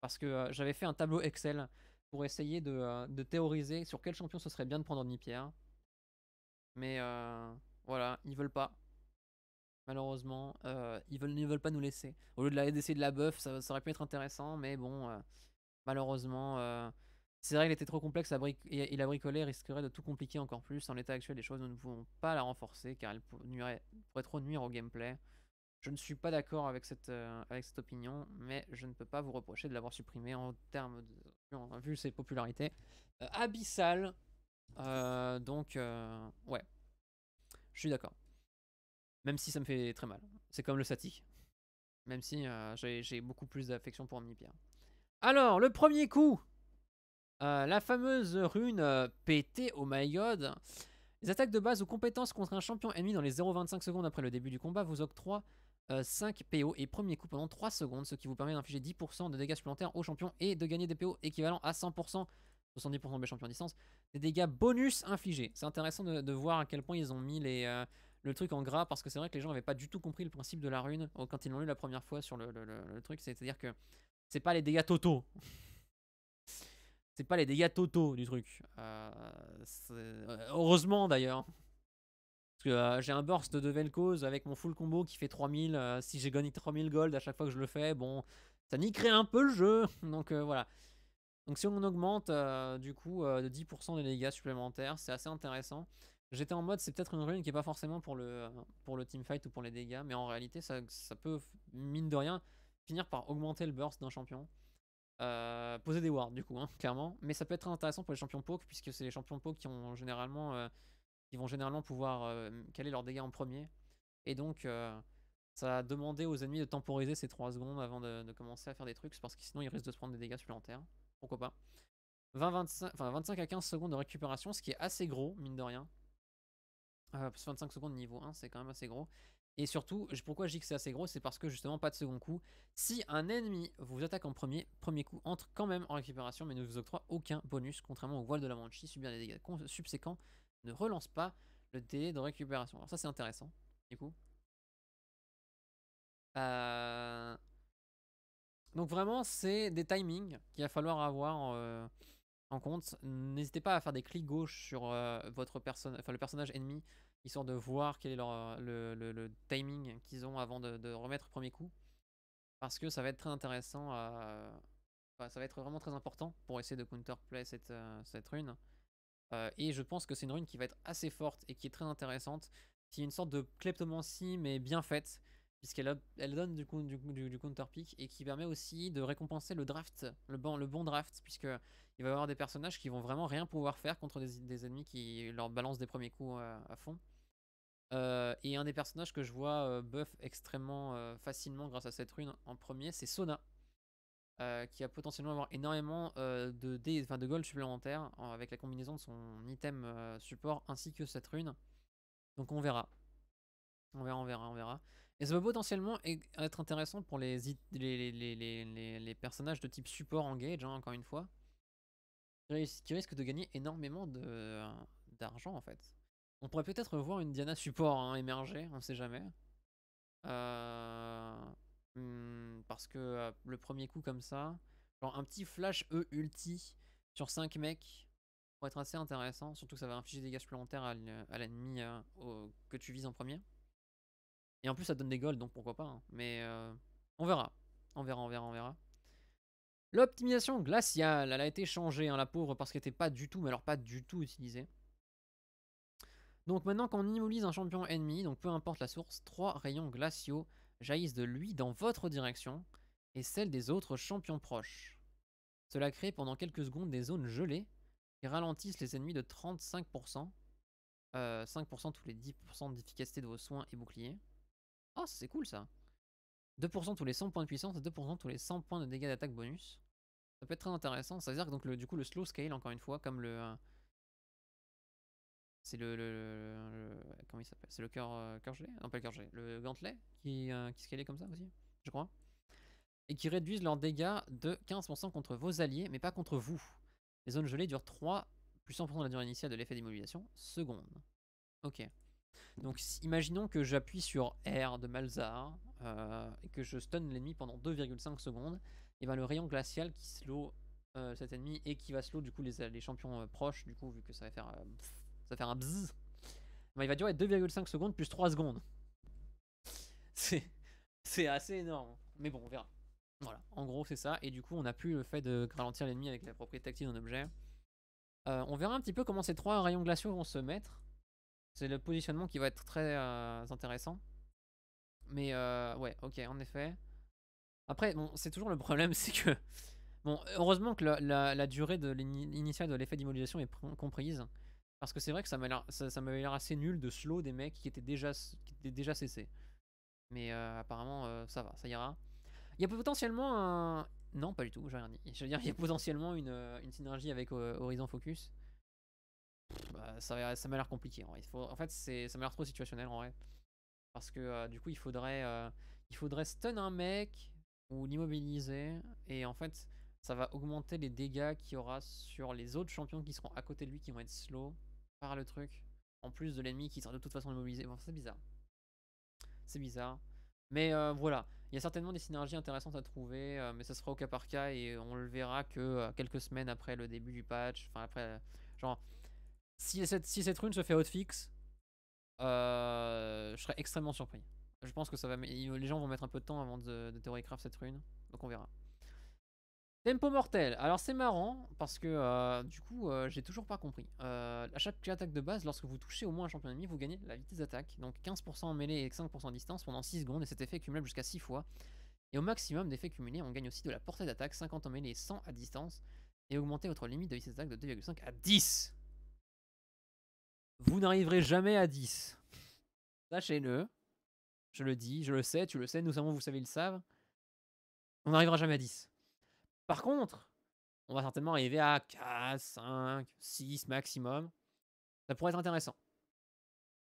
parce que euh, j'avais fait un tableau Excel pour essayer de, de, théoriser sur quel champion ce serait bien de prendre Omnipierre. Mais voilà, ils veulent pas. Malheureusement, euh, ils, veulent, veulent pas nous laisser. Au lieu de la d'essayer de la buff, ça, aurait pu être intéressant, mais bon, euh, malheureusement, euh, c'est vrai règles était trop complexe à et, il la bricoler risquerait de tout compliquer encore plus. En l'état actuel des choses, nous ne pouvons pas la renforcer car elle pourrait, pourrait trop nuire au gameplay. Je ne suis pas d'accord avec, cette avec cette opinion, mais je ne peux pas vous reprocher de l'avoir supprimée en termes de. vu ses popularités. abyssal. donc, ouais. Je suis d'accord. Même si ça me fait très mal. C'est comme le Sati. Même si euh, j'ai beaucoup plus d'affection pour Omnipierre. Alors, le premier coup euh, La fameuse rune PT euh, pétée au oh my Les attaques de base ou compétences contre un champion ennemi dans les 0,25 secondes après le début du combat vous octroient 5 PO et premier coup pendant 3 secondes, ce qui vous permet d'infliger 10% de dégâts supplémentaires au champion et de gagner des PO équivalents à 100%. 70% des champions en distance, des dégâts bonus infligés. C'est intéressant de, voir à quel point ils ont mis les, le truc en gras parce que c'est vrai que les gens n'avaient pas du tout compris le principe de la rune quand ils l'ont lu la première fois sur le, le, truc. C'est-à-dire que c'est pas les dégâts totaux. c'est pas les dégâts totaux du truc. Euh, heureusement d'ailleurs. Parce que euh, j'ai un burst de Vel'Koz avec mon full combo qui fait 3000. Euh, si j'ai gagné 3000 gold à chaque fois que je le fais, bon, ça niquerait un peu le jeu. Donc voilà. Donc si on augmente du coup de 10% des dégâts supplémentaires, c'est assez intéressant. J'étais en mode c'est peut-être une rune qui est pas forcément pour le, pour le teamfight ou pour les dégâts, mais en réalité ça, peut, mine de rien, finir par augmenter le burst d'un champion. Euh, poser des wards du coup, hein, clairement. Mais ça peut être intéressant pour les champions poke, puisque c'est les champions poke qui, ont généralement, euh, qui vont généralement pouvoir euh, caler leurs dégâts en premier. Et donc ça a demandé aux ennemis de temporiser ces 3 secondes avant de, commencer à faire des trucs, parce que sinon ils risquent de se prendre des dégâts supplémentaires. Pourquoi pas 20, 25, 25 à 15 secondes de récupération, ce qui est assez gros, mine de rien. 25 euh, secondes niveau 1, c'est quand même assez gros. Et surtout, pourquoi je dis que c'est assez gros, c'est parce que justement pas de second coup. Si un ennemi vous attaque en premier, premier coup entre quand même en récupération, mais ne vous octroie aucun bonus, contrairement au voile de la si subir les dégâts subséquents, ne relance pas le délai de récupération. Alors ça c'est intéressant, du coup. Euh, donc vraiment, c'est des timings qu'il va falloir avoir. Euh, en compte. N'hésitez pas à faire des clics gauche sur euh, votre personne, enfin le personnage ennemi, histoire de voir quel est leur, euh, le, timing qu'ils ont avant de, remettre le premier coup. Parce que ça va être très intéressant, ça va être vraiment très important pour essayer de counterplay cette, euh, cette rune. et je pense que c'est une rune qui va être assez forte et qui est très intéressante. C'est une sorte de kleptomancie mais bien faite, puisqu'elle elle donne du, coup, du, du, counter et qui permet aussi de récompenser le draft, le bon, le bon draft, puisque il va y avoir des personnages qui vont vraiment rien pouvoir faire contre des, ennemis qui leur balancent des premiers coups euh, à, fond. Euh, et un des personnages que je vois euh, buff extrêmement facilement grâce à cette rune en premier, c'est Sona, qui a potentiellement avoir énormément de, de gold supplémentaire avec la combinaison de son item support ainsi que cette rune. Donc on verra. On verra, on verra, on verra. Et ça va potentiellement être intéressant pour les, personnages de type support engage, hein, encore une fois qui risque de gagner énormément d'argent en fait. On pourrait peut-être voir une Diana support hein, émerger, on sait jamais. Euh, hmm, parce que euh, le premier coup comme ça, genre un petit flash E ulti sur 5 mecs pourrait être assez intéressant, surtout que ça va infliger des dégâts supplémentaires à l'ennemi euh, que tu vises en premier. Et en plus ça donne des golds donc pourquoi pas, hein. mais on verra, on verra, on verra, on verra. L'optimisation glaciale, elle a été changée, hein, la pauvre, parce qu'elle n'était pas du tout, mais alors pas du tout utilisée. Donc maintenant qu'on immobilise un champion ennemi, donc peu importe la source, trois rayons glaciaux jaillissent de lui dans votre direction et celle des autres champions proches. Cela crée pendant quelques secondes des zones gelées qui ralentissent les ennemis de 35%, 5% euh, tous les 10% d'efficacité de vos soins et boucliers. Oh, c'est cool ça 2% tous les 100 points de puissance et 2% tous les 100 points de dégâts d'attaque bonus. Ça peut être très intéressant, ça veut dire que donc, le, du coup le slow scale, encore une fois, comme le... Euh, c'est le, Comment il s'appelle C'est le euh, cœur, gelé Non, pas le cœur gelé. Le gantelet qui, euh, qui scalait comme ça aussi, je crois. Et qui réduisent leurs dégâts de 15% contre vos alliés, mais pas contre vous. Les zones gelées durent 3 plus 100% de la durée initiale de l'effet d'immobilisation seconde. Ok. Donc imaginons que j'appuie sur R de Malzar euh, et que je stun l'ennemi pendant 2,5 secondes, et ben le rayon glacial qui slow euh, cet ennemi et qui va slow du coup les, les champions euh, proches, du coup vu que ça va faire, ça faire un bzzz, ben, il va durer 2,5 secondes plus 3 secondes. C'est assez énorme, mais bon on verra. Voilà, en gros c'est ça, et du coup on a plus le fait de ralentir l'ennemi avec la propriété tactile d'un objet. on verra un petit peu comment ces trois rayons glaciaux vont se mettre. C'est le positionnement qui va être très intéressant. Mais euh, ouais, ok, en effet. Après, bon, c'est toujours le problème, c'est que... Bon, heureusement que la, durée de initiale de l'effet d'immobilisation est comprise. Parce que c'est vrai que ça m'avait l'air ça, assez nul de slow des mecs qui étaient déjà, étaient déjà cessés. Mais euh, apparemment, euh, ça va, ça ira. Il y a potentiellement un... Non, pas du tout, j'ai rien dit. Je veux dire, il y a potentiellement une, synergie avec Horizon Focus. Bah, ça, m'a l'air compliqué en vrai. Faut, en fait, ça m'a l'air trop situationnel en vrai. Parce que euh, du coup, il faudrait, euh, il faudrait stun un mec ou l'immobiliser. Et en fait, ça va augmenter les dégâts qu'il y aura sur les autres champions qui seront à côté de lui, qui vont être slow par le truc. En plus de l'ennemi qui sera de toute façon immobilisé. Bon, c'est bizarre. C'est bizarre. Mais euh, voilà, il y a certainement des synergies intéressantes à trouver, mais ça sera au cas par cas et on le verra que quelques semaines après le début du patch. Enfin, après, genre, si cette, si cette rune se fait hotfix, euh, je serais extrêmement surpris. Je pense que ça va, les gens vont mettre un peu de temps avant de, de cette rune, donc on verra. Tempo mortel. Alors c'est marrant parce que euh, du coup euh, j'ai toujours pas compris. Euh, à chaque attaque de base, lorsque vous touchez au moins un champion ennemi, vous gagnez la vitesse d'attaque. Donc 15% en mêlée et 5% en distance pendant 6 secondes et cet effet est cumulable jusqu'à 6 fois. Et au maximum d'effets cumulés, on gagne aussi de la portée d'attaque, 50 en mêlée et 100 à distance. Et augmenter votre limite de vitesse d'attaque de 2,5 à 10. Vous n'arriverez jamais à 10. Sachez-le. Je le dis, je le sais, tu le sais, nous savons, vous savez, ils le savent. On n'arrivera jamais à 10. Par contre, on va certainement arriver à 4, 5, 6 maximum. Ça pourrait être intéressant.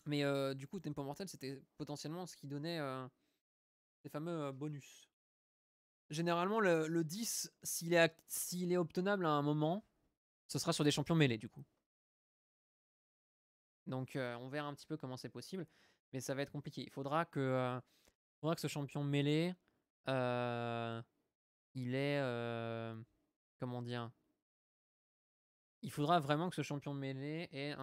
Mais euh, du coup, Tempo Mortel, c'était potentiellement ce qui donnait euh, fameux euh, bonus. Généralement, le, 10, s'il est, obtenable à un moment, ce sera sur des champions mêlés, du coup. Donc on verra un petit peu comment c'est possible, mais ça va être compliqué. Il faudra que, faudra que ce champion mêlé, il est... comment dire Il faudra vraiment que ce champion mêlé ait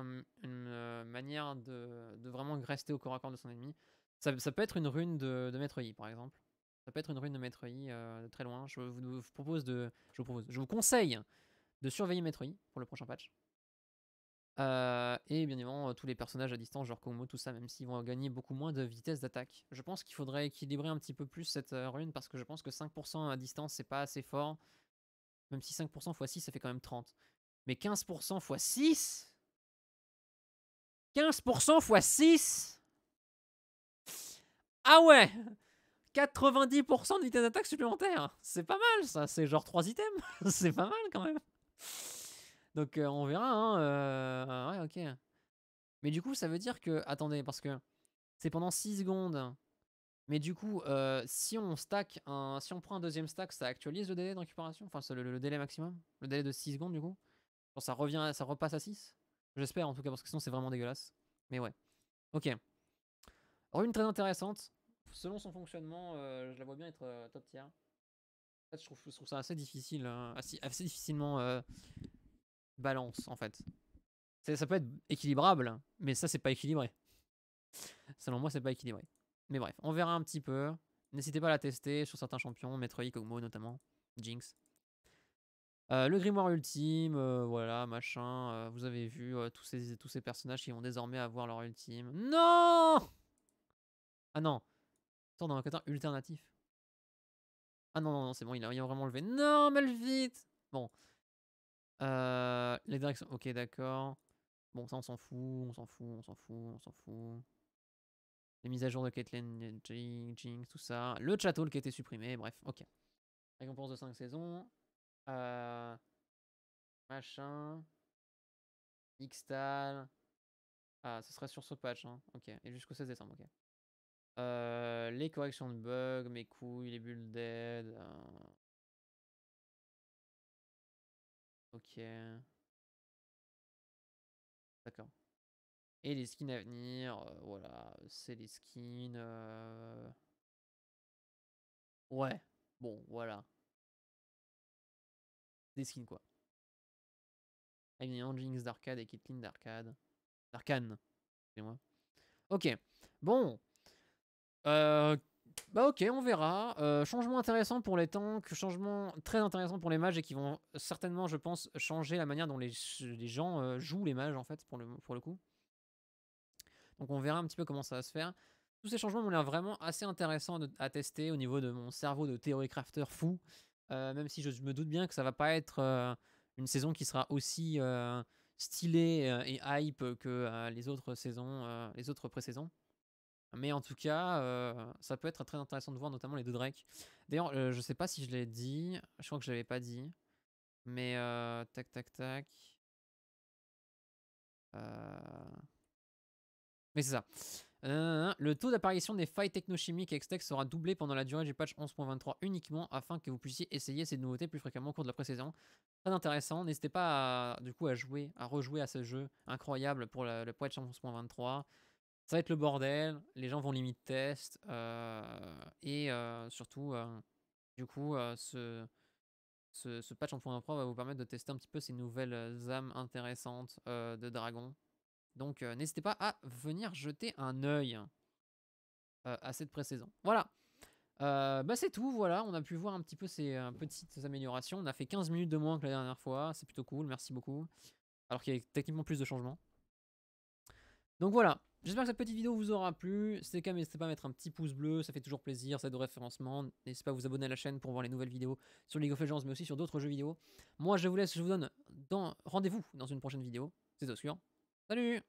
une manière de, vraiment rester au corps à corps de son ennemi. Ça, peut être une rune de, de Maître Yi, par exemple. Ça peut être une rune de Maître Yi de très loin. Je vous, propose de... Je vous propose... Je vous conseille de surveiller Maître Yi pour le prochain patch. Euh, et bien évidemment, euh, tous les personnages à distance, genre Komo, tout ça, même s'ils vont gagner beaucoup moins de vitesse d'attaque. Je pense qu'il faudrait équilibrer un petit peu plus cette euh, rune parce que je pense que 5% à distance, c'est pas assez fort. Même si 5% x 6, ça fait quand même 30. Mais 15% x 6 15% x 6 Ah ouais 90% de vitesse d'attaque supplémentaire C'est pas mal ça, c'est genre 3 items C'est pas mal quand même donc on verra. Hein, ouais, ok. Mais du coup, ça veut dire que. Attendez, parce que c'est pendant 6 secondes. Mais du coup, si on stack un, si on prend un deuxième stack, ça actualise le délai de récupération Enfin, le, délai maximum Le délai de 6 secondes, du coup ça, revient, ça repasse à 6 J'espère, en tout cas, parce que sinon, c'est vraiment dégueulasse. Mais ouais. Ok. Rune très intéressante. Selon son fonctionnement, je la vois bien être top tier. je trouve, ça assez difficile, hein, assez, difficilement balance en fait. Ça peut être équilibrable, mais ça c'est pas équilibré. Selon moi, c'est pas équilibré. Mais bref, on verra un petit peu. N'hésitez pas à la tester sur certains champions, Metroid, Kogmo notamment, Jinx. Euh, le grimoire ultime, euh, voilà, machin. Euh, vous avez vu tous, ces, tous ces personnages qui vont désormais avoir leur ultime. Non Ah non attends dans un alternatif. Ah non, non, non, c'est bon, il a, vraiment levé. Non, mais vite Bon. Euh, les directions, ok, d'accord. Bon, ça, on s'en fout, on s'en fout, on s'en fout, on s'en fout. Les mises à jour de Caitlyn, Jinx, tout ça. Le château qui a été supprimé, bref, ok. Récompense de 5 saisons. Euh, machin. Xtal. Ah, ce serait sur ce patch, hein. Ok, et jusqu'au 16 décembre, ok. Euh, les corrections de bugs, mes couilles, les bulles dead. Ok. D'accord. Et les skins à venir, euh, voilà, c'est les skins. Euh. Ouais, bon, voilà. Des skins quoi. les Jinx d'arcade et Kitlin d'arcade. D'arcane, excusez-moi. Ok, bon. Euh, bah ok, on verra. Euh, changement intéressant pour les tanks, changement très intéressant pour les mages et qui vont certainement, je pense, changer la manière dont les, gens euh, jouent les mages en fait, pour le, pour le coup. Donc on verra un petit peu comment ça va se faire. Tous ces changements m'ont l'air vraiment assez intéressants à tester au niveau de mon cerveau de théorie crafter fou. Euh, même si je, me doute bien que ça va pas être une saison qui sera aussi stylée et hype que les autres saisons, les autres pré-saisons. Mais en tout cas, euh, ça peut être très intéressant de voir notamment les deux drakes. D'ailleurs, je euh, je sais pas si je l'ai dit, je crois que je l'avais pas dit. Mais euh, tac tac tac. Mais c'est ça. le taux d'apparition des failles technochimiques Extech sera doublé pendant la durée du patch 11.23 uniquement afin que vous puissiez essayer ces nouveautés plus fréquemment au cours de la saison Très intéressant. N'hésitez pas à, du coup à jouer, à rejouer à ce jeu incroyable pour le, le patch 11.23 ça va être le bordel, les gens vont limite test, euh, et euh, surtout, euh, du coup, ce, patch en point pro va vous permettre de tester un petit peu ces nouvelles âmes intéressantes de dragon. Donc n'hésitez pas à venir jeter un œil à cette pré-saison. Voilà bah c'est tout, voilà, on a pu voir un petit peu ces petites améliorations. On a fait 15 minutes de moins que la dernière fois, c'est plutôt cool, merci beaucoup. Alors qu'il y a techniquement plus de changements. Donc voilà, J'espère que cette petite vidéo vous aura plu. Si c'est le cas, n'hésitez pas à mettre un petit pouce bleu, ça fait toujours plaisir, ça aide au référencement. N'hésitez pas à vous abonner à la chaîne pour voir les nouvelles vidéos sur League of Legends, mais aussi sur d'autres jeux vidéo. Moi, je vous laisse, je vous donne rendez-vous dans une prochaine vidéo. C'est sûr. Salut